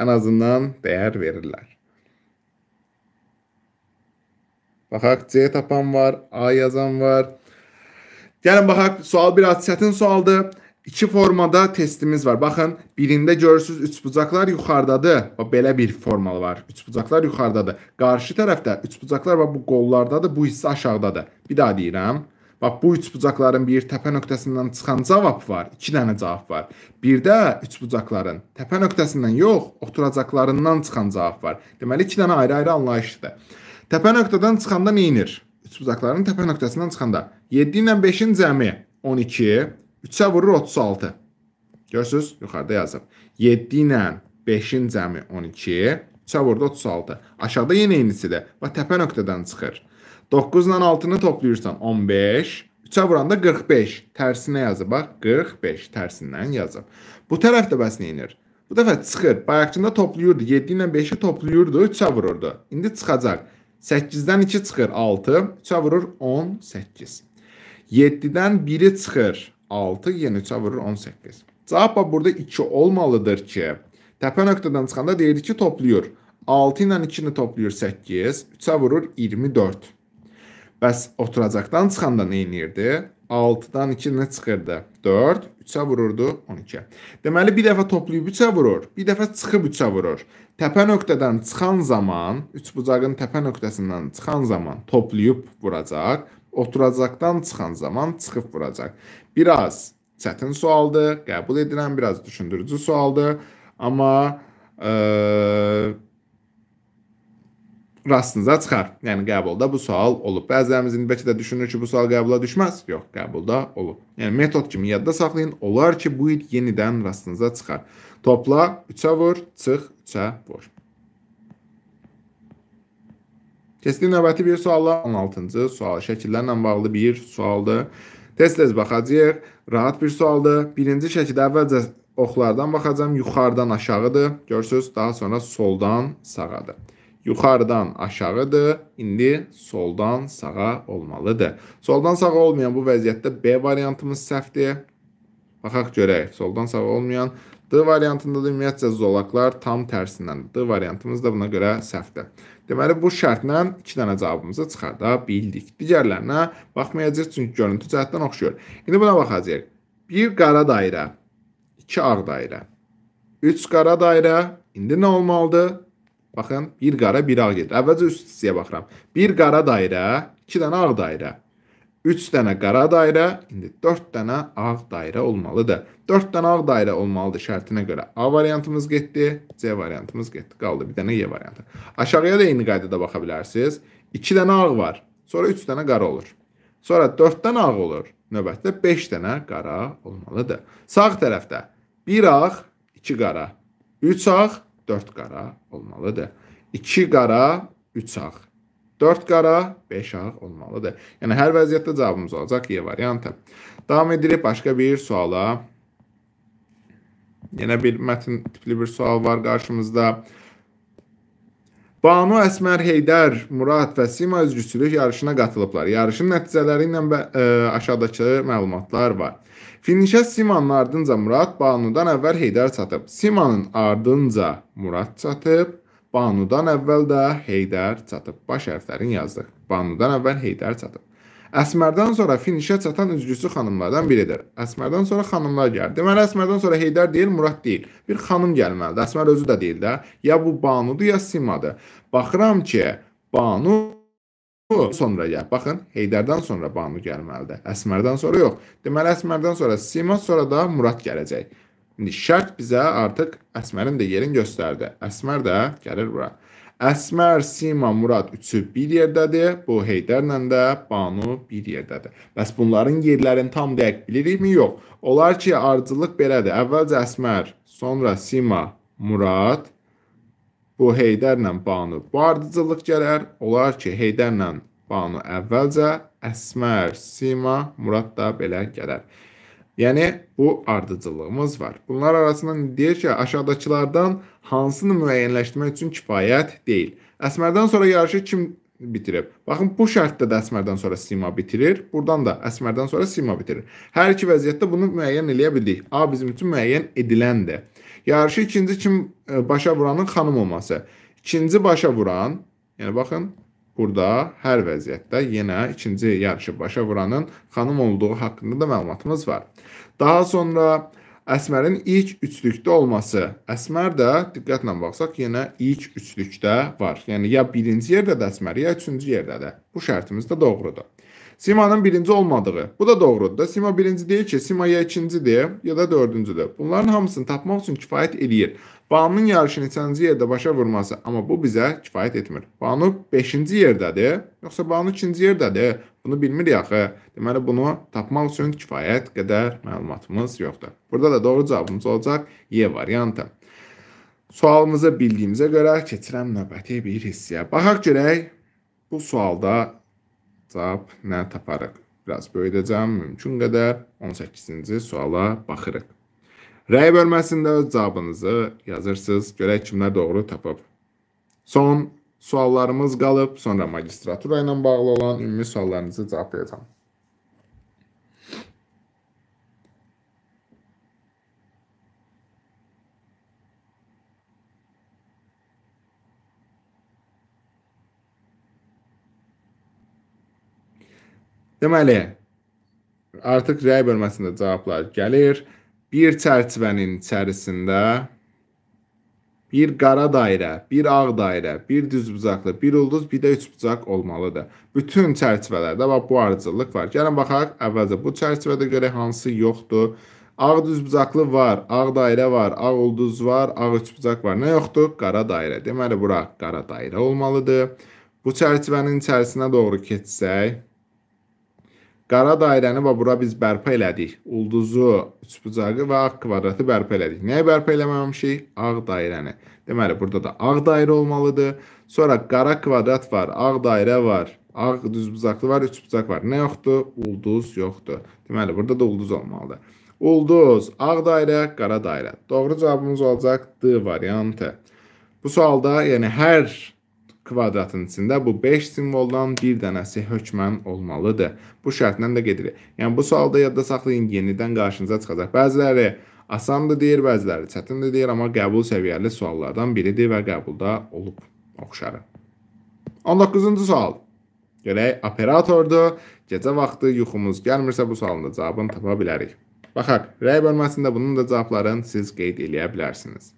Ən azından dəyər verirlər. Baxaq C tapan var, A yazan var. Gəlin baxaq, sual biraz çətin sualdır. İki formada testimiz var. Baxın, birində görürsüz üçbucaqlar yuxarıdadır. Bax belə bir formalı var. Üçbucaqlar yuxarıdadır. Qarşı tərəfdə üçbucaqlar bax bu qollardadır, bu hissə aşağıdadır. Bir daha deyirəm. Bax bu üçbucaqların bir təpə nöqtəsindən çıxan cavab var. 2 dənə cavab var. Bir də üçbucaqların təpə nöqtəsindən yox, oturacaqlarından çıxan cavab var. Deməli 2 dənə ayrı-ayrı anlayışdır. Təpə nöqtədən çıxanda nə edir? Üçbucaqların təpə nöqtəsindən çıxanda 7 ilə 5-in cəmi 12, 3-ə vurur 36. Görürsüz? Yuxarıda yazıb. 7 ilə 5-in cəmi 12, 3-ə vurdu 36. Aşağıda yenə einisidir və təpə nöqtədən çıxır. 9 ilə 6-nı toplayırsan 15, 3-ə vuranda 45. Tərsinə yazıb bax, 45 tərsindən yazıb. Bu tərəf də bəs nə edir? Bu dəfə çıxır. Bayaqcında toplayırdı. 7 ilə 5-i toplayırdı, 3-ə vururdu. İndi çıxacaq. 8-dən 2 çıxır 6, 3-ə vurur 18. 7-dən 1-i çıxır 6, yenə 3-ə vurur 18. Cavab burada 2 olmalıdır ki, təpə nöqtədən çıxanda deyirdi ki, toplayır. 6 ilə 2-ni toplayır 8, 3-ə vurur 24. Bəs oturacaqdan çıxanda nə edirdi? 6-dan 2 nə çıxırdı? 4, 3-ə vururdu 12. Deməli bir dəfə toplayıb 3-ə vurur, bir dəfə çıxıb 3-ə vurur. Təpə nöqtədən çıxan zaman, üç bucağın təpə nöqtəsindən çıxan zaman toplayıb vuracaq, oturacaqdan çıxan zaman çıxıb vuracaq. Biraz çətin sualdır, qəbul edirəm, biraz düşündürücü sualdır, amma eee rastınıza çıxar. Yəni qəbulda bu sual olub. Bəzilərimiz indi bəlkə də düşünür ki, bu sual qəbula düşməz. Yox, qəbulda olub. Yəni metod kimi yadda saxlayın. Olar ki, bu il yenidən rastınıza çıxar. Topla, 3-ə vur, çıx, 3-ə vur. Keçdik növbəti bir sualla 16-cı sual şəkillərlə bağlı bir sualdır. Tez-tez baxacağıq. Rahat bir sualdır. Birinci şəkildə əvvəlcə oxlardan baxacağam. Yuxarıdan aşağıdır. Görürsüz, daha sonra soldan sağadır yuxarıdan aşağıdır. İndi soldan sağa olmalıdır. Soldan sağa olmayan bu vəziyyətdə B variantımız səhvdir. Baxaq görək. Soldan sağa olmayan D variantında da ümumiyyətcə zolaqlar tam tərsindən. D variantımız da buna görə səhvdir. Deməli, bu şərtlə 2 dənə cavabımızı çıxarda bildik. Digərlərinə baxmayacaq, çünki görüntü cəhətdən oxşuyor. İndi buna baxacaq. Bir qara dairə, iki ağ dairə, üç qara dairə, indi nə olmalıdır? Baxın, bir qara, bir ağ gedir. Əvvəlcə üst hissəyə baxıram. Bir qara dairə, 2 dənə ağ dairə. 3 dənə qara dairə, indi 4 dənə ağ dairə olmalıdır. 4 dənə ağ dairə olmalıdır şərtinə görə. A variantımız getdi, C variantımız getdi. Qaldı bir dənə Y variantı. Aşağıya da eyni qaydada baxa bilərsiniz. 2 dənə ağ var, sonra 3 dənə qara olur. Sonra 4 dənə ağ olur. Növbətdə 5 dənə qara olmalıdır. Sağ tərəfdə 1 ağ, 2 qara, 3 ağ, 4 qara olmalıdır. 2 qara, 3 ağ. 4 qara, 5 ağ olmalıdır. Yəni hər vəziyyətdə cavabımız olacaq Y variantı. Davam edirik başqa bir suala. Yenə bir mətn tipli bir sual var qarşımızda. Banu Əsmər Heydər, Murad və Sima üzgüçülük yarışına qatılıblar. Yarışın nəticələri ilə ə, e, aşağıdakı məlumatlar var. Finişə Simanın ardınca Murad, Banudan əvvəl Heydər çatıb. Simanın ardınca Murad çatıb. Banudan əvvəl də Heydər çatıb. Baş hərflərin yazdıq. Banudan əvvəl Heydər çatıb. Əsmərdən sonra finişə çatan üzgüsü xanımlardan biridir. Əsmərdən sonra xanımlar gəlir. Deməli Əsmərdən sonra Heydər deyil, Murad deyil. Bir xanım gəlməlidir. Əsmər özü də deyil də. Ya bu Banudur, ya Simadır. Baxıram ki, Banu sonra gəl. Baxın, Heydərdən sonra Banu gəlməlidir. Əsmərdən sonra yox. Deməli Əsmərdən sonra Sima, sonra da Murad gələcək. İndi şərt bizə artıq Əsmərin də yerini göstərdi. Əsmər də gəlir bura. Əsmər, Sima, Murad üçü bir yerdədir. Bu Heydərlə də Banu bir yerdədir. Bəs bunların yerlərini tam dəqiq bilirikmi? Yox. Olar ki, ardıcıllıq belədir. Əvvəlcə Əsmər, sonra Sima, Murad, bu Heydərlə Banu bu ardıcılıq gələr. Olar ki, Heydərlə Banu əvvəlcə, Əsmər, Sima, Murad da belə gələr. Yəni bu ardıcıllığımız var. Bunlar arasından deyir ki, aşağıdakılardan hansını müəyyənləşdirmək üçün kifayət deyil. Əsmərdən sonra yarışı kim bitirib. Baxın bu şərtdə də Əsmərdən sonra Sima bitirir. Burdan da Əsmərdən sonra Sima bitirir. Hər iki vəziyyətdə bunu müəyyən eləyə bildik. A bizim üçün müəyyən ediləndir. Yarışı ikinci kim e, başa vuranın xanım olması. İkinci başa vuran, yəni baxın, burada hər vəziyyətdə yenə ikinci yarışı başa vuranın xanım olduğu haqqında da məlumatımız var. Daha sonra Əsmərin ilk üçlükdə olması. Əsmər də diqqətlə baxsaq yenə ilk üçlükdə var. Yəni ya birinci yerdə də Əsmər, ya üçüncü yerdə də. Bu şərtimiz də doğrudur. Simanın birinci olmadığı. Bu da doğrudur da. Sima birinci deyil ki, Sima ya ikincidir ya da dördüncüdür. Bunların hamısını tapmaq üçün kifayət eləyir. Banun yarışını üçüncü yerdə başa vurması, amma bu bizə kifayət etmir. Banu beşinci yerdədir, yoxsa Banu ikinci yerdədir. Bunu bilmir yaxı. Deməli, bunu tapmaq üçün kifayət qədər məlumatımız yoxdur. Burada da doğru cavabımız olacaq Y variantı. Sualımızı bildiyimizə görə keçirəm növbəti bir hissiyə. Baxaq görək bu sualda cavab nə taparıq? Biraz böyüdəcəm, mümkün qədər 18-ci suala baxırıq. Rəy bölməsində öz cavabınızı yazırsınız, görək kimlər doğru tapıb. Son suallarımız qalıb, sonra magistratura ilə bağlı olan ümumi suallarınızı cavablayacağam. Deməli, artıq rəy bölməsində cavablar gəlir. Bir çərçivənin içərisində bir qara dairə, bir ağ dairə, bir düz bucaqlı, bir ulduz, bir də üç bucaq olmalıdır. Bütün çərçivələrdə bax bu ardıcıllıq var. Gəlin baxaq, əvvəlcə bu çərçivədə görə hansı yoxdur? Ağ düz bucaqlı var, ağ dairə var, ağ ulduz var, ağ üç bucaq var. Nə yoxdur? Qara dairə. Deməli bura qara dairə olmalıdır. Bu çərçivənin içərisinə doğru keçsək, Qara dairəni və bura biz bərpa elədik. Ulduzu, üçbucağı və ağ kvadratı bərpa elədik. Nəyi bərpa eləməmişik? Ağ dairəni. Deməli, burada da ağ dairə olmalıdır. Sonra qara kvadrat var, ağ dairə var, ağ düzbucaqlı var, üçbucaq var. Nə yoxdur? Ulduz yoxdur. Deməli, burada da ulduz olmalıdır. Ulduz, ağ dairə, qara dairə. Doğru cavabımız olacaq D variantı. Bu sualda, yəni hər kvadratın içində bu 5 simvoldan bir dənəsi hökmən olmalıdır. Bu şərtlə də gedirik. Yəni bu sualda yadda saxlayın, yenidən qarşınıza çıxacaq. Bəziləri asandır deyir, bəziləri çətindir deyir, amma qəbul səviyyəli suallardan biridir və qəbulda olub oxşarı. 19-cu sual. Görək, operatordur, gecə vaxtı yuxumuz gəlmirsə bu sualın da cavabını tapa bilərik. Baxaq, rəy bölməsində bunun da cavablarını siz qeyd eləyə bilərsiniz.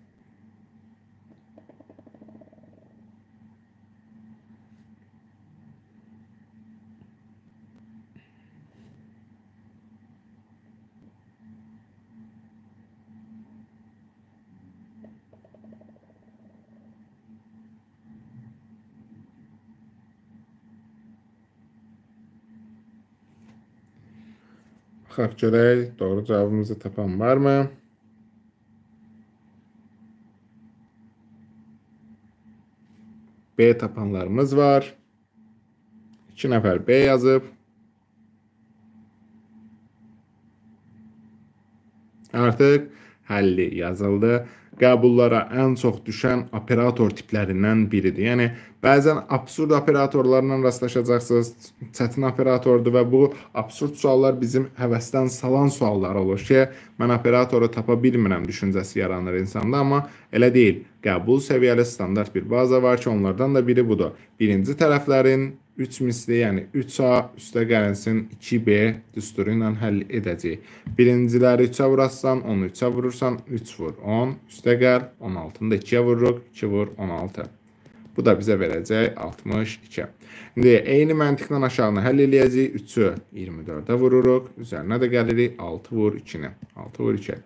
Baxaq görək, doğru cavabımızı tapan varmı? B tapanlarımız var. 2 nəfər B yazıb. Artıq həlli yazıldı qəbullara ən çox düşən operator tiplərindən biridir. Yəni bəzən absurd operatorlarla rastlaşacaqsınız. Çətin operatordur və bu absurd suallar bizim həvəsdən salan suallar olur ki, mən operatoru tapa bilmirəm düşüncəsi yaranır insanda, amma elə deyil. Qəbul səviyyəli standart bir baza var ki, onlardan da biri budur. Birinci tərəflərin 3 misli, yəni 3A üstə gəlsin 2B düsturu ilə həll edəcəyik. Birinciləri 3-ə vurarsan, 10-u 3-ə vurursan, 3 vur 10, üstə gəl, 16-nı da 2-yə vururuq, 2 vur 16. Bu da bizə verəcək 62. İndi eyni məntiqlə aşağını həll eləyəcəyik, 3-ü 24-ə vururuq, üzərinə də gəlirik, 6 vur 2-ni, 6 vur 2-yə.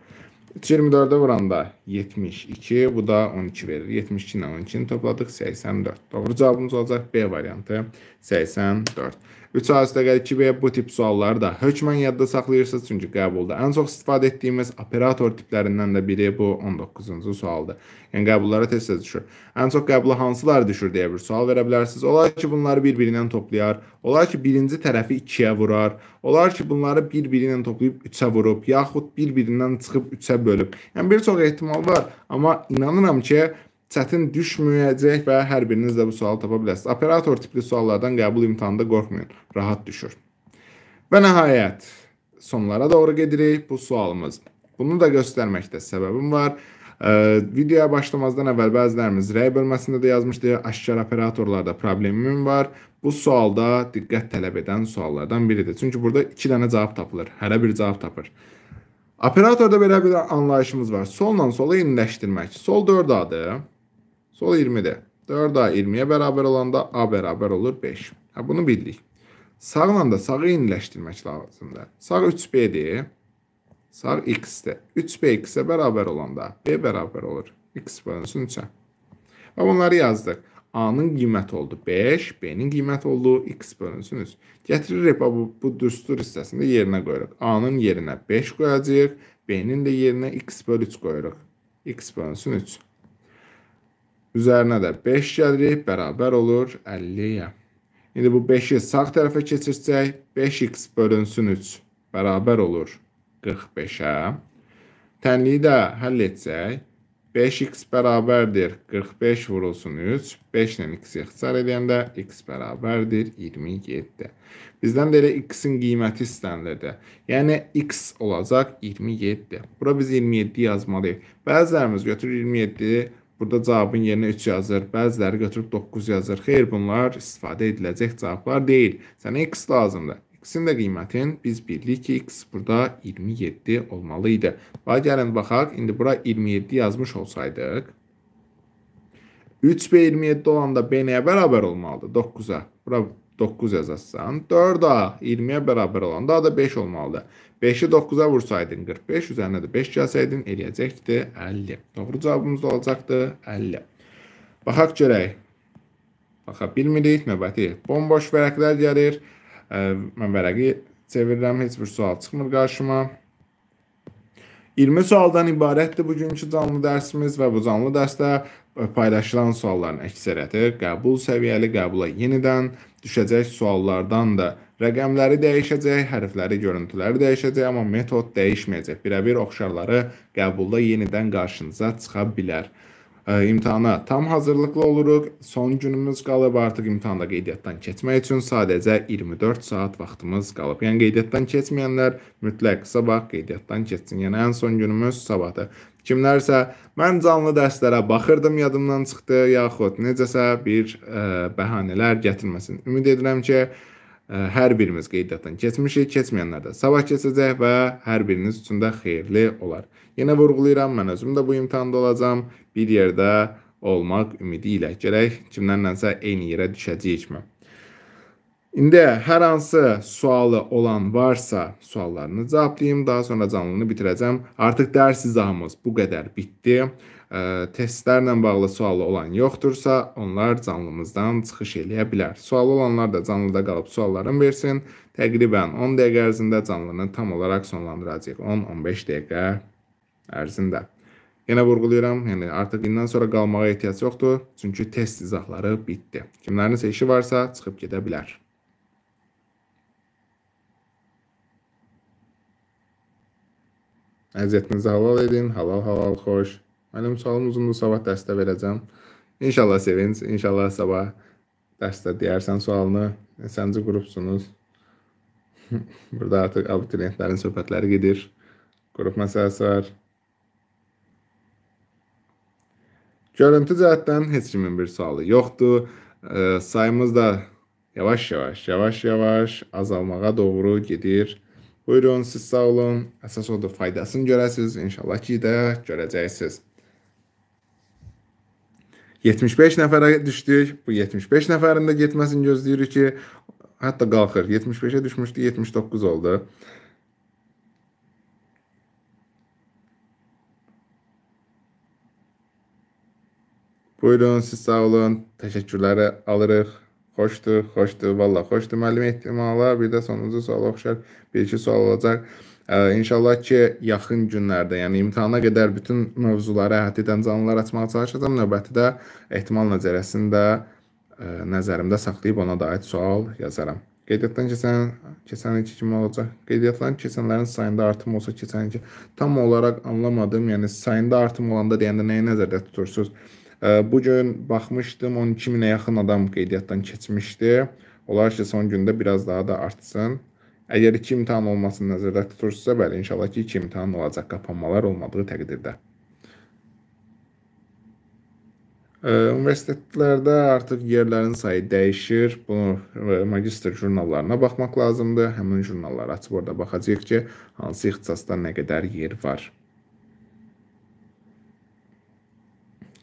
324-ə vuranda 72, bu da 12 verir. 72 ilə 12-ni topladıq, 84. Doğru cavabımız olacaq B variantı 84. 3 asitəqəd 2B bu tip sualları da hökmən yadda saxlayırsınız çünki qəbulda ən çox istifadə etdiyimiz operator tiplərindən də biri bu 19-cu sualdır. Yəni qəbullara tez-tez düşür. Ən çox qəbula hansılar düşür deyə bir sual verə bilərsiniz. Olar ki, bunları bir-birindən toplayar. Olar ki, birinci tərəfi 2-yə vurar. Olar ki, bunları bir-birindən toplayıb 3-ə vurub, yaxud bir-birindən çıxıb 3-ə bölüb. Yəni bir çox ehtimal var, amma inanıram ki, çətin düşməyəcək və hər biriniz də bu sualı tapa bilərsiniz. Operator tipli suallardan qəbul imtahanında qorxmayın, rahat düşür. Və nəhayət sonlara doğru gedirik bu sualımız. Bunu da göstərməkdə səbəbim var. Ə, videoya başlamazdan əvvəl bəzilərimiz rəy bölməsində də yazmışdı, aşkar operatorlarda problemim var. Bu sualda diqqət tələb edən suallardan biridir. Çünki burada 2 dənə cavab tapılır, hərə bir cavab tapır. Operatorda belə bir anlayışımız var. Solla sola yeniləşdirmək. Sol 4 adı, Sol 20-dir. 4A 20-yə bərabər olanda A bərabər olur 5. Hə, bunu bildik. Sağla da sağı yeniləşdirmək lazımdır. Sağ 3B-dir. Sağ x-dir. 3B x-ə bərabər olanda B bərabər olur. x bölünsün 3-ə. Və bunları yazdıq. A-nın qiyməti oldu 5, B-nin qiyməti oldu x bölünsün 3. Gətiririk bu, bu düstur hissəsində yerinə qoyuruq. A-nın yerinə 5 qoyacaq, B-nin də yerinə x bölü 3 qoyuruq. x bölünsün 3. Üzərinə də 5 gəlirik, bərabər olur 50-yə. İndi bu 5-i sağ tərəfə keçirsək, 5x bölünsün 3 bərabər olur 45-ə. Tənliyi də həll etsək, 5x bərabərdir 45 vurulsun 3. 5 ilə x-i ixtisar edəndə x bərabərdir 27. Bizdən də elə x-in qiyməti istənilirdi. Yəni x olacaq 27. Bura biz 27 yazmalıyıq. Bəzilərimiz götürür 27 Burada cavabın yerinə 3 yazır, bəziləri götürüb 9 yazır. Xeyr, bunlar istifadə ediləcək cavablar deyil. Sənə x lazımdır. X-in də qiymətin biz bilirik ki, x burada 27 olmalı idi. Bax, gəlin baxaq, indi bura 27 yazmış olsaydıq, 3 və 27 olanda B nəyə bərabər olmalıdır? 9-a. Bura 9 yazarsan, 4-a 20-yə bərabər olanda A da 5 olmalıdır. 5-i 9-a vursaydın 45, üzərinə də 5 gəlsəydin eləyəcəkdi 50. Doğru cavabımız da olacaqdı 50. Baxaq görək. Baxa bilmirik, növbəti bomboş vərəqlər gəlir. Mən vərəqi çevirirəm, heç bir sual çıxmır qarşıma. 20 sualdan ibarətdir bugünkü canlı dərsimiz və bu canlı dərsdə e, paylaşılan sualların əksəriyyəti qəbul səviyyəli qəbula yenidən düşəcək suallardan da ibarətdir Rəqəmləri dəyişəcək, hərfləri, görüntüləri dəyişəcək, amma metod dəyişməyəcək. Birəbir oxşarları qəbulda yenidən qarşınıza çıxa bilər. E, imtahana tam hazırlıqlı oluruq. Son günümüz qalıb artıq imtahanda qeydiyyatdan keçmək üçün sadəcə 24 saat vaxtımız qalıb. Yəni qeydiyyatdan keçməyənlər mütləq sabah qeydiyyatdan keçsin. Yəni ən son günümüz sabahdır. Kimlərsə mən canlı dərslərə baxırdım, yadımdan çıxdı, yaxud necəsə bir ə, e, bəhanələr gətirməsin. Ümid edirəm ki, hər birimiz qeydiyyatdan keçmişik, keçməyənlər də sabah keçəcək və hər biriniz üçün də xeyirli olar. Yenə vurğulayıram, mən özüm də bu imtahanda olacam. Bir yerdə olmaq ümidi ilə gərək kimlərləsə eyni yerə düşəcəyikmi? İndi hər hansı sualı olan varsa, suallarını cavablayım, daha sonra canlını bitirəcəm. Artıq dərs izahımız bu qədər bitdi ə, testlərlə bağlı sualı olan yoxdursa, onlar canlımızdan çıxış eləyə bilər. Sualı olanlar da canlıda qalıb sualların versin. Təqribən 10 dəqiqə ərzində canlını tam olaraq sonlandıracağıq. 10-15 dəqiqə ərzində. Yenə vurğuluyuram, yəni artıq bundan sonra qalmağa ehtiyac yoxdur, çünki test izahları bitdi. Kimlərinsə işi varsa çıxıb gedə bilər. Əziyyətinizi halal edin, halal halal xoş. Mənim sualım uzundur, sabah dərsdə verəcəm. İnşallah sevinç, inşallah sabah dərsdə deyərsən sualını. E, Səncə qrupsunuz. Burada artıq abituriyentlərin söhbətləri gedir. Qrup məsələsi var. Görüntü cəhətdən heç kimin bir sualı yoxdur. E, sayımız da yavaş-yavaş, yavaş-yavaş azalmağa doğru gedir. Buyurun, siz sağ olun. Əsas odur faydasını görəsiniz. İnşallah ki də görəcəksiniz. 75 nəfərə düşdük. Bu 75 nəfərin də getməsini gözləyirik ki, hətta qalxır. 75-ə düşmüşdü, 79 oldu. Buyurun, siz sağ olun. Təşəkkürləri alırıq. Xoşdur, xoşdur, valla xoşdur müəllim ehtimala. Bir də sonuncu suala oxşar bir iki sual olacaq. İnşallah ki, yaxın günlərdə, yəni imtahana qədər bütün mövzuları əhatə edən canlılar açmağa çalışacağam. Növbətidə ehtimal nəzərəsini də e, nəzərimdə saxlayıb ona da aid sual yazaram. Qeydiyyatdan keçən keçən ilki kimi olacaq. Qeydiyyatdan keçənlərin sayında artım olsa keçən ilki tam olaraq anlamadım. Yəni sayında artım olanda deyəndə nəyi nəzərdə tutursunuz? E, bu gün baxmışdım 12 minə yaxın adam qeydiyyatdan keçmişdi. Olar ki, son gündə biraz daha da artsın. Əgər iki imtahan olmasını nəzərdə tutursunuzsa, bəli, inşallah ki, iki imtahan olacaq qapanmalar olmadığı təqdirdə. Universitetlərdə artıq yerlərin sayı dəyişir. Bunu e, magistr jurnallarına baxmaq lazımdır. Həmin jurnalları açıb orada baxacağıq ki, hansı ixtisasda nə qədər yer var.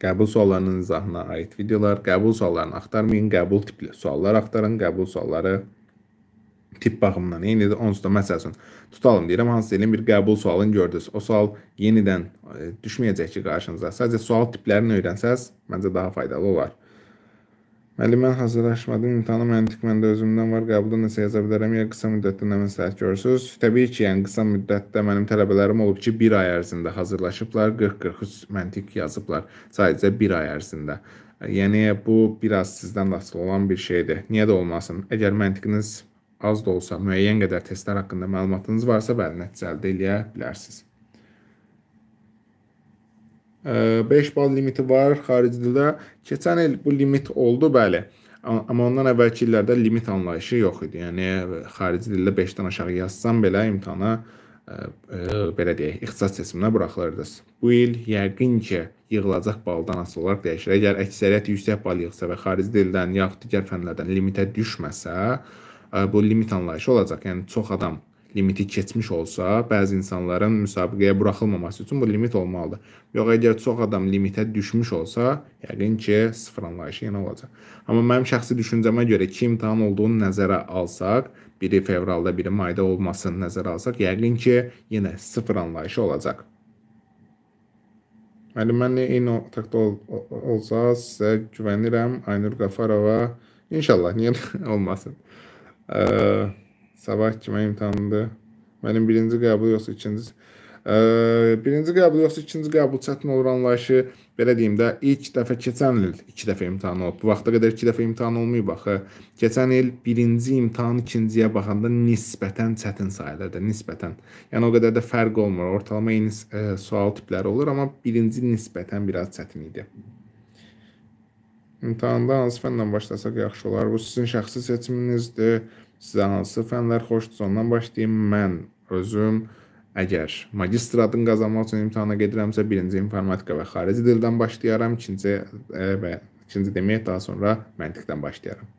Qəbul suallarının izahına aid videolar, qəbul suallarını axtarmayın, qəbul tipli suallar axtarın, qəbul sualları tip baxımından, eyni də onsuz da məsəl üçün tutalım deyirəm, hansısa elin bir qəbul sualını gördünüz. O sual yenidən e, düşməyəcək ki qarşınıza. Sadəcə sual tiplərini öyrənsəz, məncə daha faydalı olar. Müəllim, mən hazırlaşmadım, imtahanı məntiq məndə özümdən var, qəbulda nəsə yaza bilərəm, ya qısa müddətdə nə məsləhət görürsüz? Təbii ki, yəni qısa müddətdə mənim tələbələrim olub ki, 1 ay ərzində hazırlaşıblar, 40-43 məntiq yazıblar, sadəcə 1 ay ərzində. E, yəni bu biraz sizdən asılı olan bir şeydir. Niyə də olmasın? Əgər məntiqiniz az da olsa müəyyən qədər testlər haqqında məlumatınız varsa, bəli, nəticə əldə edə bilərsiniz. 5 bal limiti var xarici dildə. Keçən il bu limit oldu, bəli. Amma ondan əvvəlki illərdə limit anlayışı yox idi. Yəni xarici dildə 5-dən aşağı yazsam belə imtahana ə, belə deyək, ixtisas seçiminə buraxılırdınız. Bu il yəqin ki, yığılacaq baldan asılı olaraq dəyişir. Əgər əksəriyyət yüksək bal yığsa və xarici dildən yaxud digər fənlərdən limitə düşməsə, ə, bu limit anlayışı olacaq. Yəni çox adam limiti keçmiş olsa, bəzi insanların müsabiqəyə buraxılmaması üçün bu limit olmalıdır. Yox, əgər çox adam limitə düşmüş olsa, yəqin ki, sıfır anlayışı yenə olacaq. Amma mənim şəxsi düşüncəmə görə ki, imtahan olduğunu nəzərə alsaq, biri fevralda, biri mayda olmasını nəzərə alsaq, yəqin ki, yenə sıfır anlayışı olacaq. Bəli, mən eyni otaqda ol, olsa sizə güvənirəm Aynur Qafarova. İnşallah, niyə olmasın. Ə, sabah kimə imtahandı? Mənim birinci qəbul yoxsa ikinci? Ə, birinci qəbul yoxsa ikinci qəbul çətin olur anlayışı, belə deyim də, ilk dəfə keçən il 2 dəfə imtahan olub. Bu vaxta qədər 2 dəfə imtahan olmayıb axı. Keçən il birinci imtahan ikinciyə baxanda nisbətən çətin sayılır da, nisbətən. Yəni o qədər də fərq olmur. Ortalama eyni ə, e, sual tipləri olur, amma birinci nisbətən biraz çətin idi. İmtahanda hansı fəndən başlasaq yaxşı olar? Bu sizin şəxsi seçiminizdir. Sizə hansı fənlər xoşdursa ondan başlayım. Mən özüm əgər magistr adını qazanmaq üçün imtahana gedirəmsə, birinci informatika və xarici dildən başlayaram, ikinci e, və ikinci demək daha sonra məntiqdən başlayaram.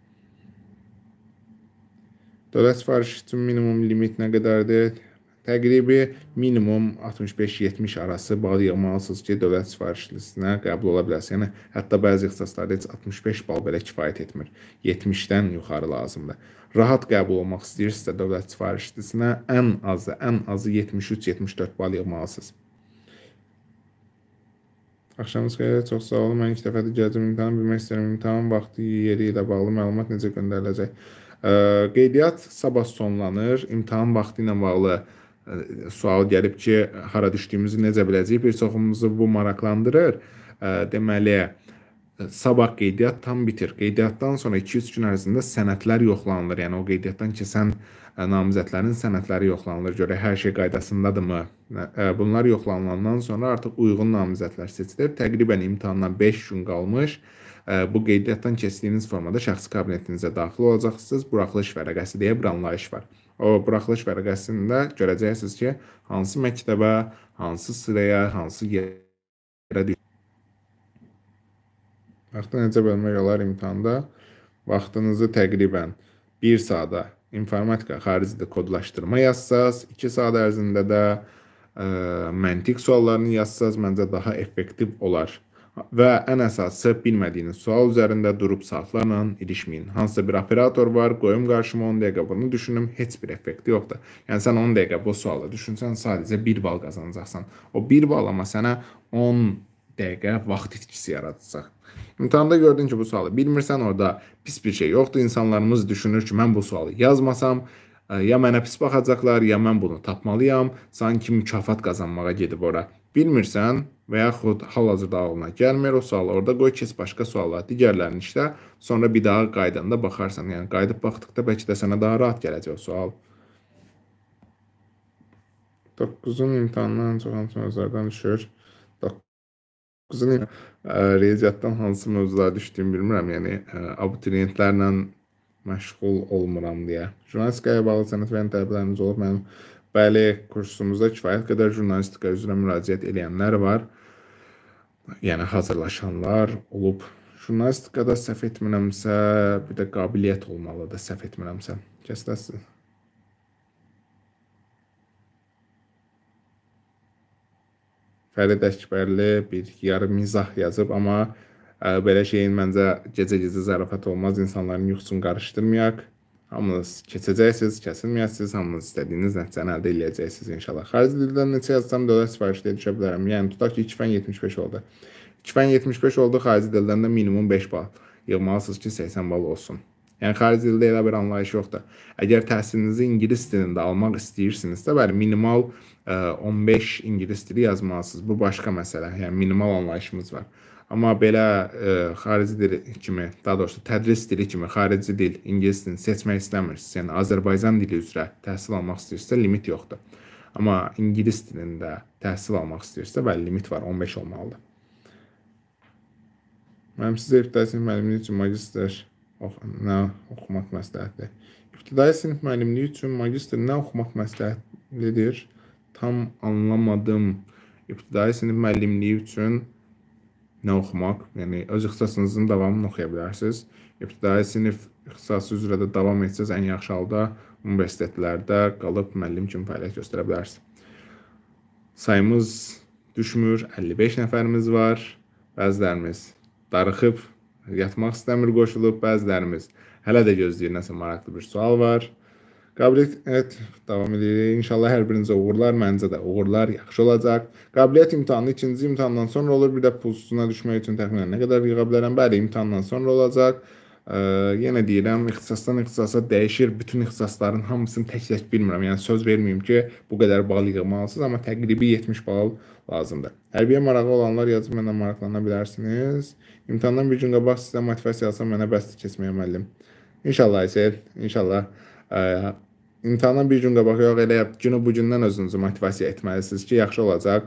Dövlət sifarişi üçün minimum limit nə qədərdir? Təqribi minimum 65-70 arası bal yığmalısınız ki, dövlət sifarişlisinə qəbul ola biləsiniz. Yəni hətta bəzi ixtisaslarda heç 65 bal belə kifayət etmir. 70-dən yuxarı lazımdır. Rahat qəbul olmaq istəyirsinizsə dövlət sifarişlisinə ən azı, ən azı 73-74 bal yığmalısınız. Axşamınız xeyir, çox sağ olun. Mən ilk dəfədir gələcəm imtahanı bilmək istəyirəm. İmtahan vaxtı, yeri ilə bağlı məlumat necə göndəriləcək? Ə, qeydiyyat sabah sonlanır. İmtahan vaxtı ilə bağlı sual gəlib ki, hara düşdüyümüzü necə biləcəyik? Bir çoxumuzu bu maraqlandırır. Deməli, sabah qeydiyyat tam bitir. Qeydiyyatdan sonra 2-3 gün ərzində sənədlər yoxlanılır. Yəni o qeydiyyatdan keçən namizədlərin sənədləri yoxlanılır. Görək hər şey qaydasındadırmı? Bunlar yoxlanılandan sonra artıq uyğun namizədlər seçilir. Təqribən imtahanla 5 gün qalmış bu qeydiyyatdan keçdiyiniz formada şəxsi kabinetinizə daxil olacaqsınız. Buraxılış vərəqəsi deyə bir anlayış var. O buraxılış vərəqəsində görəcəksiniz ki, hansı məktəbə, hansı sıraya, hansı yerə düşür. Vaxtı necə bölmək olar imtihanda? Vaxtınızı təqribən 1 saada informatika xaricdə kodlaşdırma yazsaz, 2 saat ərzində də ə, e, məntiq suallarını yazsaz, məncə daha effektiv olar və ən əsası bilmədiyiniz sual üzərində durub saatlarla ilişməyin. Hansısa bir operator var, qoyum qarşıma 10 dəqiqə bunu düşünüm, heç bir effekti yoxdur. Yəni sən 10 dəqiqə bu sualı düşünsən, sadəcə 1 bal qazanacaqsan. O 1 bal amma sənə 10 dəqiqə vaxt itkisi yaradacaq. İmtahanda gördün ki, bu sualı bilmirsən, orada pis bir şey yoxdur. İnsanlarımız düşünür ki, mən bu sualı yazmasam, e, ya mənə pis baxacaqlar, ya mən bunu tapmalıyam, sanki mükafat qazanmağa gedib ora bilmirsən və yaxud hal-hazırda ağlına gəlmir o sualı orada qoy, keç başqa suallar, digərlərini işlə, sonra bir daha qaydanda baxarsan. Yəni qayıdıb baxdıqda bəlkə də sənə daha rahat gələcək o sual. 9-un imtahandan ancaq hansı mövzulardan düşür? 9-un riyaziyyatdan hansı mövzulara düşdüyümü bilmirəm. Yəni abituriyentlərlə məşğul olmuram deyə. Jurnalistikaya bağlı sənət və yəni tələbələrimiz olub mənim Bəli, kursumuzda kifayət qədər jurnalistika üzrə müraciət edənlər var. Yəni hazırlaşanlar olub. Jurnalistikada səhv etmirəmsə, bir də qabiliyyət olmalıdır səhv etmirəmsə. Kəsdəsiz. Fərid Əkbərli bir yarım mizah yazıb, amma ə, e, belə şeyin məncə gecə-gecə zarafat olmaz, insanların yuxusunu qarışdırmayaq. Hamınız keçəcəksiniz, kəsilməyəsiniz, hamınız istədiyiniz nəticəni əldə edəcəksiniz inşallah. Xarici dildən neçə yazsam dövlət sifarişliyə düşə bilərəm. Yəni tutaq ki, 2.75 oldu. 2.75 oldu xarici dildən də minimum 5 bal yığmalısınız ki, 80 bal olsun. Yəni xarici dildə elə bir anlayış yoxdur. Əgər təhsilinizi ingilis dilində almaq istəyirsinizsə, bəli, minimal ə, 15 ingilis dili yazmalısınız. Bu başqa məsələ. Yəni minimal anlayışımız var. Amma belə ə, e, xarici dil kimi, daha doğrusu tədris dili kimi xarici dil ingilis dilini seçmək istəmirsə, yəni Azərbaycan dili üzrə təhsil almaq istəyirsə, limit yoxdur. Amma ingilis dilində təhsil almaq istəyirsə, bəli, limit var, 15 olmalıdır. Mənim sizə ibtidai sinif müəllimliyi üçün magistr ox nə oxumaq məsləhətdir? İbtidai sinif müəllimliyi üçün magistr nə oxumaq məsləhətlidir? Tam anlamadım. İbtidai sinif müəllimliyi üçün nə oxumaq, yəni öz ixtisasınızın davamını oxuya bilərsiniz. İbtidai sinif ixtisası üzrə də davam etsəz ən yaxşı halda universitetlərdə qalıb müəllim kimi fəaliyyət göstərə bilərsiniz. Sayımız düşmür, 55 nəfərimiz var. Bəzilərimiz darıxıb yatmaq istəmir qoşulub, bəzilərimiz hələ də gözləyir nəsə maraqlı bir sual var. Qabiliyyət davam edirik. İnşallah hər birinizə uğurlar, məncə də uğurlar, yaxşı olacaq. Qabiliyyət imtahanı ikinci imtahandan sonra olur. Bir də pulsuzuna düşmək üçün təxminən nə qədər yığa bilərəm? Bəli, imtahandan sonra olacaq. Ə, yenə deyirəm, ixtisasdan ixtisasa dəyişir. Bütün ixtisasların hamısını tək-tək bilmirəm. Yəni söz verməyim ki, bu qədər bal yığmalısınız, amma təqribi 70 bal lazımdır. Hərbiyə marağı olanlar yazıb mənə maraqlana bilərsiniz. İmtahandan bir gün qabaq sizə motivasiya alsam mənə bəsdir keçməyə müəllim. İnşallah isə, inşallah ə, imtahandan bir gün qabaq yox elə yap, günü bu gündən özünüzü motivasiya etməlisiniz ki, yaxşı olacaq,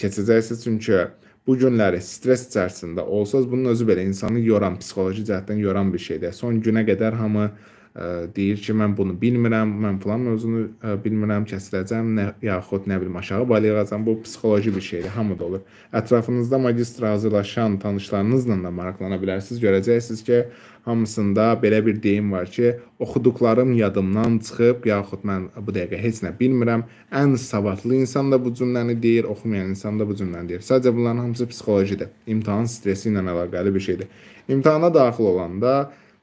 keçəcəksiniz çünki bu günləri stres içərisində olsanız, bunun özü belə insanı yoran, psixoloji cəhətdən yoran bir şeydir. Son günə qədər hamı ə, e, deyir ki, mən bunu bilmirəm, mən falan mövzunu ə, e, bilmirəm, kəsiləcəm, nə, yaxud nə bilim aşağı balayacam. Bu psixoloji bir şeydir, hamıda olur. Ətrafınızda magistra hazırlaşan tanışlarınızla da maraqlana bilərsiniz. Görəcəksiniz ki, hamısında belə bir deyim var ki, oxuduqlarım yadımdan çıxıb, yaxud mən bu dəqiqə heç nə bilmirəm. Ən savadlı insan da bu cümləni deyir, oxumayan insan da bu cümləni deyir. Sadəcə bunların hamısı psixolojidir. İmtahan stressi ilə əlaqəli bir şeydir. İmtahana daxil olanda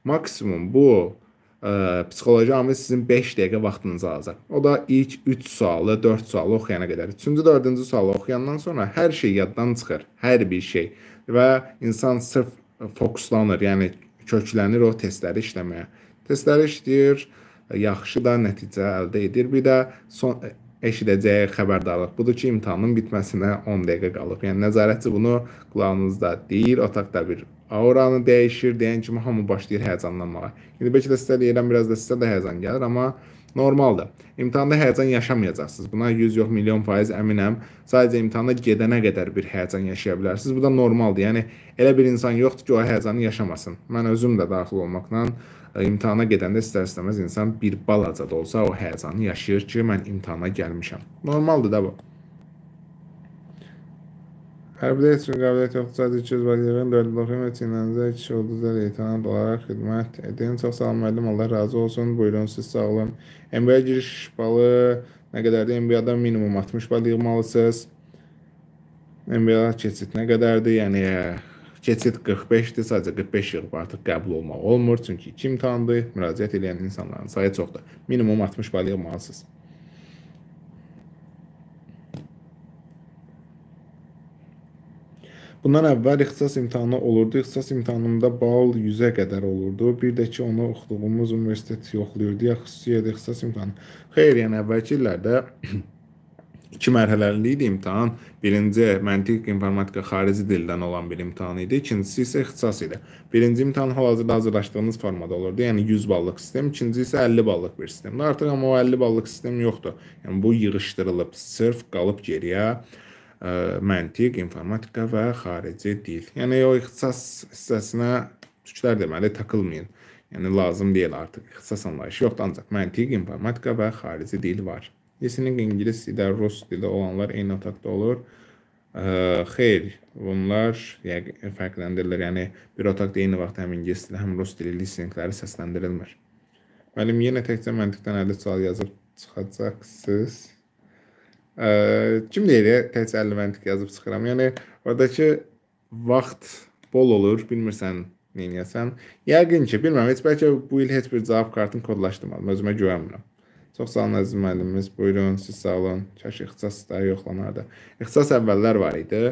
maksimum bu ə, e, psixoloji amil sizin 5 dəqiqə vaxtınızı alacaq. O da ilk 3 sualı, 4 sualı oxuyana qədər. 3-cü, 4-cü sualı oxuyandan sonra hər şey yaddan çıxır, hər bir şey və insan sırf fokuslanır. Yəni köklənir o testləri işləməyə. Testləri işləyir, yaxşı da nəticə əldə edir. Bir də son eşidəcəyi xəbərdarlıq budur ki, imtahanın bitməsinə 10 dəqiqə qalıb. Yəni nəzarətçi bunu qulağınızda deyir, otaqda bir auranı dəyişir, deyən kimi hamı başlayır həyəcanlanmağa. İndi bəlkə də sizə deyirəm, biraz da sizə də həyəcan gəlir, amma Normaldır. İmtahanda həyəcan yaşamayacaqsınız. Buna 100 yox, milyon faiz əminəm. Sadəcə imtahanda gedənə qədər bir həyəcan yaşaya bilərsiniz. Bu da normaldır. Yəni elə bir insan yoxdur ki, o həyəcanı yaşamasın. Mən özüm də daxil olmaqla e, imtahana gedəndə istər-istəməz insan bir balaca da olsa o həyəcanı yaşayır ki, mən imtahana gəlmişəm. Normaldır da bu. Əbdət rəqabət iqtisadi cüzbəlilərin dövlətli xidmətinizə kişi ulduzda leytenant olaraq xidmət edin. Çox sağ olun, müəllim. Allah razı olsun. Buyurun, siz sağ olun. MBA giriş balı nə qədərdir? MBA-da minimum 60 bal yığmalısınız. MBA keçid nə qədərdir? Yəni e, keçid 45-dir, sadəcə 45 yığıb artıq qəbul olmaq olmur, çünki iki imtahandır. Müraciət edən insanların sayı çoxdur. Minimum 60 bal yığmalısınız. Bundan əvvəl ixtisas imtahanı olurdu. İxtisas imtahanımda bal 100-ə qədər olurdu. Bir də ki, onu oxuduğumuz universitet yoxlayırdı. Ya xüsusi ya da ixtisas imtahanı. Xeyr, yəni əvvəlki illərdə iki mərhələli idi imtahan. Birinci məntiq informatika xarici dildən olan bir imtahan idi. İkincisi isə ixtisas idi. Birinci imtahan hal-hazırda hazırlaşdığınız formada olurdu. Yəni 100 ballıq sistem, ikincisi isə 50 ballıq bir sistemdir. Artıq amma o 50 ballıq sistem yoxdur. Yəni bu yığışdırılıb, sırf qalıb geriyə məntiq, informatika və xarici dil. Yəni o ixtisas hissəsinə tüklər deməli takılmayın. Yəni lazım deyil artıq ixtisas anlayışı yoxdur, ancaq məntiq, informatika və xarici dil var. Listening ingilis dildə, rus dildə olanlar eyni otaqda olur. Ə, xeyr, bunlar yəqin fərqləndirilir. Yəni bir otaqda eyni vaxtda həm ingilis dili, həm rus dili listeningləri səsləndirilmir. Müəllim yenə təkcə məntiqdən 50 sual yazıb çıxacaqsınız cümlə ilə təkcə 50 məntiq yazıb çıxıram. Yəni oradakı vaxt bol olur, bilmirsən nə edəsən. Yəqin ki, bilmirəm, heç bəlkə bu il heç bir cavab kartını kodlaşdırmadım. Özümə güvənmirəm. Çox sağ olun əziz müəllimimiz. Buyurun, siz sağ olun. Kaş ixtisasda yoxlanardı. İxtisas əvvəllər var idi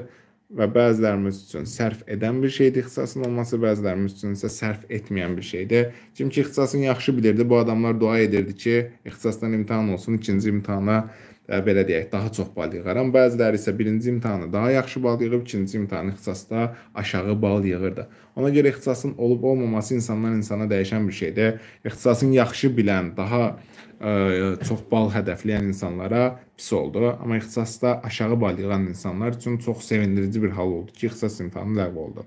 və bəzilərimiz üçün sərf edən bir şeydir ixtisasın olması, bəzilərimiz üçün isə sərf etməyən bir şeydir. Kim ki ixtisasını yaxşı bilirdi, bu adamlar dua edirdi ki, ixtisasdan imtahan olsun, ikinci imtahana belə deyək, daha çox bal yığaram. Bəziləri isə birinci imtahanı daha yaxşı bal yığıb, ikinci imtahan ixtisasda aşağı bal yığırdı. Ona görə ixtisasın olub-olmaması insandan insana dəyişən bir şeydir. İxtisasın yaxşı bilən, daha ə, çox bal hədəfləyən insanlara pis oldu, amma ixtisasda aşağı bal yığan insanlar üçün çox sevindirici bir hal oldu ki, ixtisas imtahanı ləğv oldu.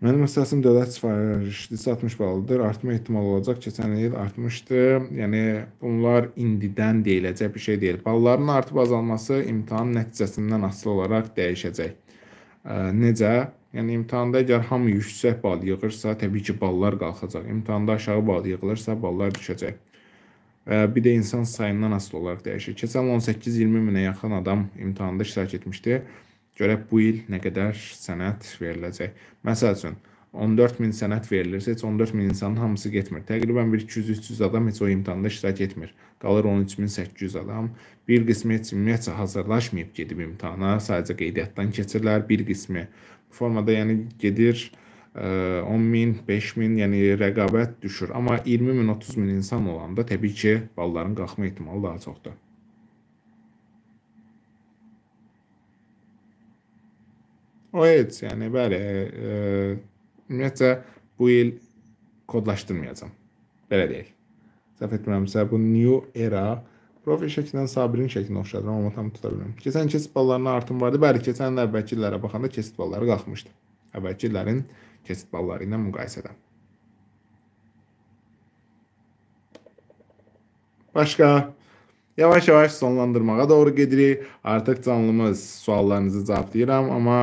Mənim əsasım dövlət sifarişlisi 60 balıdır. Artma ehtimalı olacaq. Keçən il artmışdı. Yəni bunlar indidən deyiləcək bir şey deyil. Balların artıb azalması imtahan nəticəsindən asılı olaraq dəyişəcək. Necə? Yəni imtahanda əgər hamı yüksək bal yığırsa, təbii ki, ballar qalxacaq. İmtahanda aşağı bal yığılırsa, ballar düşəcək. Və bir də insan sayından asılı olaraq dəyişir. Keçən 18-20 minə yaxın adam imtahanda iştirak etmişdi. Görək bu il nə qədər sənəd veriləcək. Məsəl üçün 14 min sənəd verilirsə, heç 14 min insanın hamısı getmir. Təqribən 1-200-300 adam heç o imtahanda iştirak etmir. Qalır 13800 adam. Bir qismi heç ümumiyyətlə hazırlaşmayıb gedib imtahana, sadəcə qeydiyyatdan keçirlər. Bir qismi bu formada yəni gedir 10 e, min, 5 min, yəni rəqabət düşür. Amma 20 min, 30 min insan olanda təbii ki, balların qalxma ehtimalı daha çoxdur. O AIDS, yəni bəli, e, ümumiyyətcə bu il kodlaşdırmayacam. Belə deyək. Səhv etmirəmsə, bu New Era profil şəklindən Sabirin şəklinə oxşadıram, amma tam tuta bilmirəm. Keçən keçid ballarına artım vardı. Bəli, keçən il əvvəlki illərə baxanda keçid balları qalxmışdı. Əvvəlki illərin keçid balları ilə müqayisədə. Başqa yavaş-yavaş sonlandırmağa doğru gedirik. Artıq canlımız suallarınızı cavablayıram, amma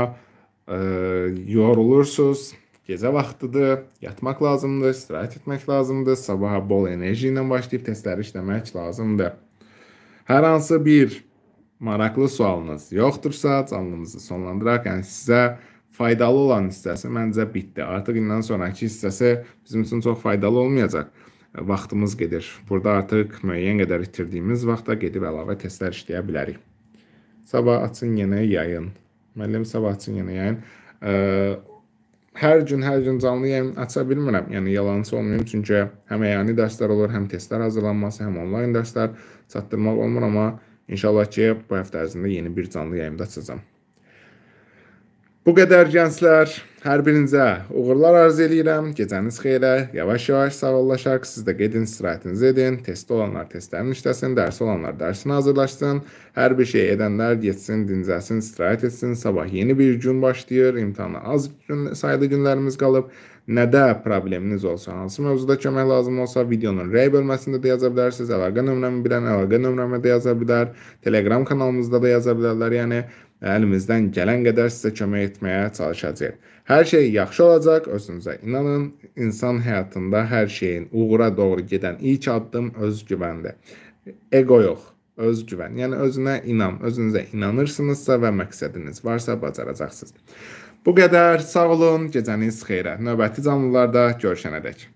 yorulursunuz. Gecə vaxtıdır, yatmaq lazımdır, istirahət etmək lazımdır, sabaha bol enerji ilə başlayıb testləri işləmək lazımdır. Hər hansı bir maraqlı sualınız yoxdursa, canlınızı sonlandırarkən yəni sizə faydalı olan hissəsi məncə bitdi. Artıq indən sonrakı hissəsi bizim üçün çox faydalı olmayacaq. Vaxtımız gedir. Burada artıq müəyyən qədər itirdiyimiz vaxta gedib əlavə testlər işləyə bilərik. Sabah açın yenə yayın müəllim Sabahçın yenə yəni ə, hər gün hər gün canlı yayın aça bilmirəm. Yəni yalançı olmayım çünki həm əyani dərslər olur, həm testlər hazırlanması, həm onlayn dərslər çatdırmaq olmur, amma inşallah ki bu həftə ərzində yeni bir canlı yayımda açacağam. Bu qədər gənclər, hər birinizə uğurlar arzu eləyirəm. Gecəniz xeyrə. Yavaş-yavaş sağollaşaq. Siz də gedin, istirahətinizi edin. Testdə olanlar testlərini işləsin, dərsi olanlar dərsinə hazırlaşsın. Hər bir şey edənlər getsin, dincəlsin, istirahət etsin. Sabah yeni bir gün başlayır. İmtahana az gün sayılı günlərimiz qalıb. Nədə probleminiz olsa, hansı mövzuda kömək lazım olsa, videonun rey bölməsində də yaza bilərsiniz. Əlaqə nömrəmi bilən əlaqə nömrəmə də yaza bilər. Telegram kanalımızda da yaza bilərlər. Yəni Əlimizdən gələn qədər sizə kömək etməyə çalışacağıq. Hər şey yaxşı olacaq, özünüzə inanın. İnsan həyatında hər şeyin uğura doğru gedən ilk addım özgüvəndir. Ego yox, özgüvən. Yəni özünə inan, özünüzə inanırsınızsa və məqsədiniz varsa bacaracaqsınız. Bu qədər, sağ olun, gecəniz xeyrə. Növbəti canlılarda görüşənədək.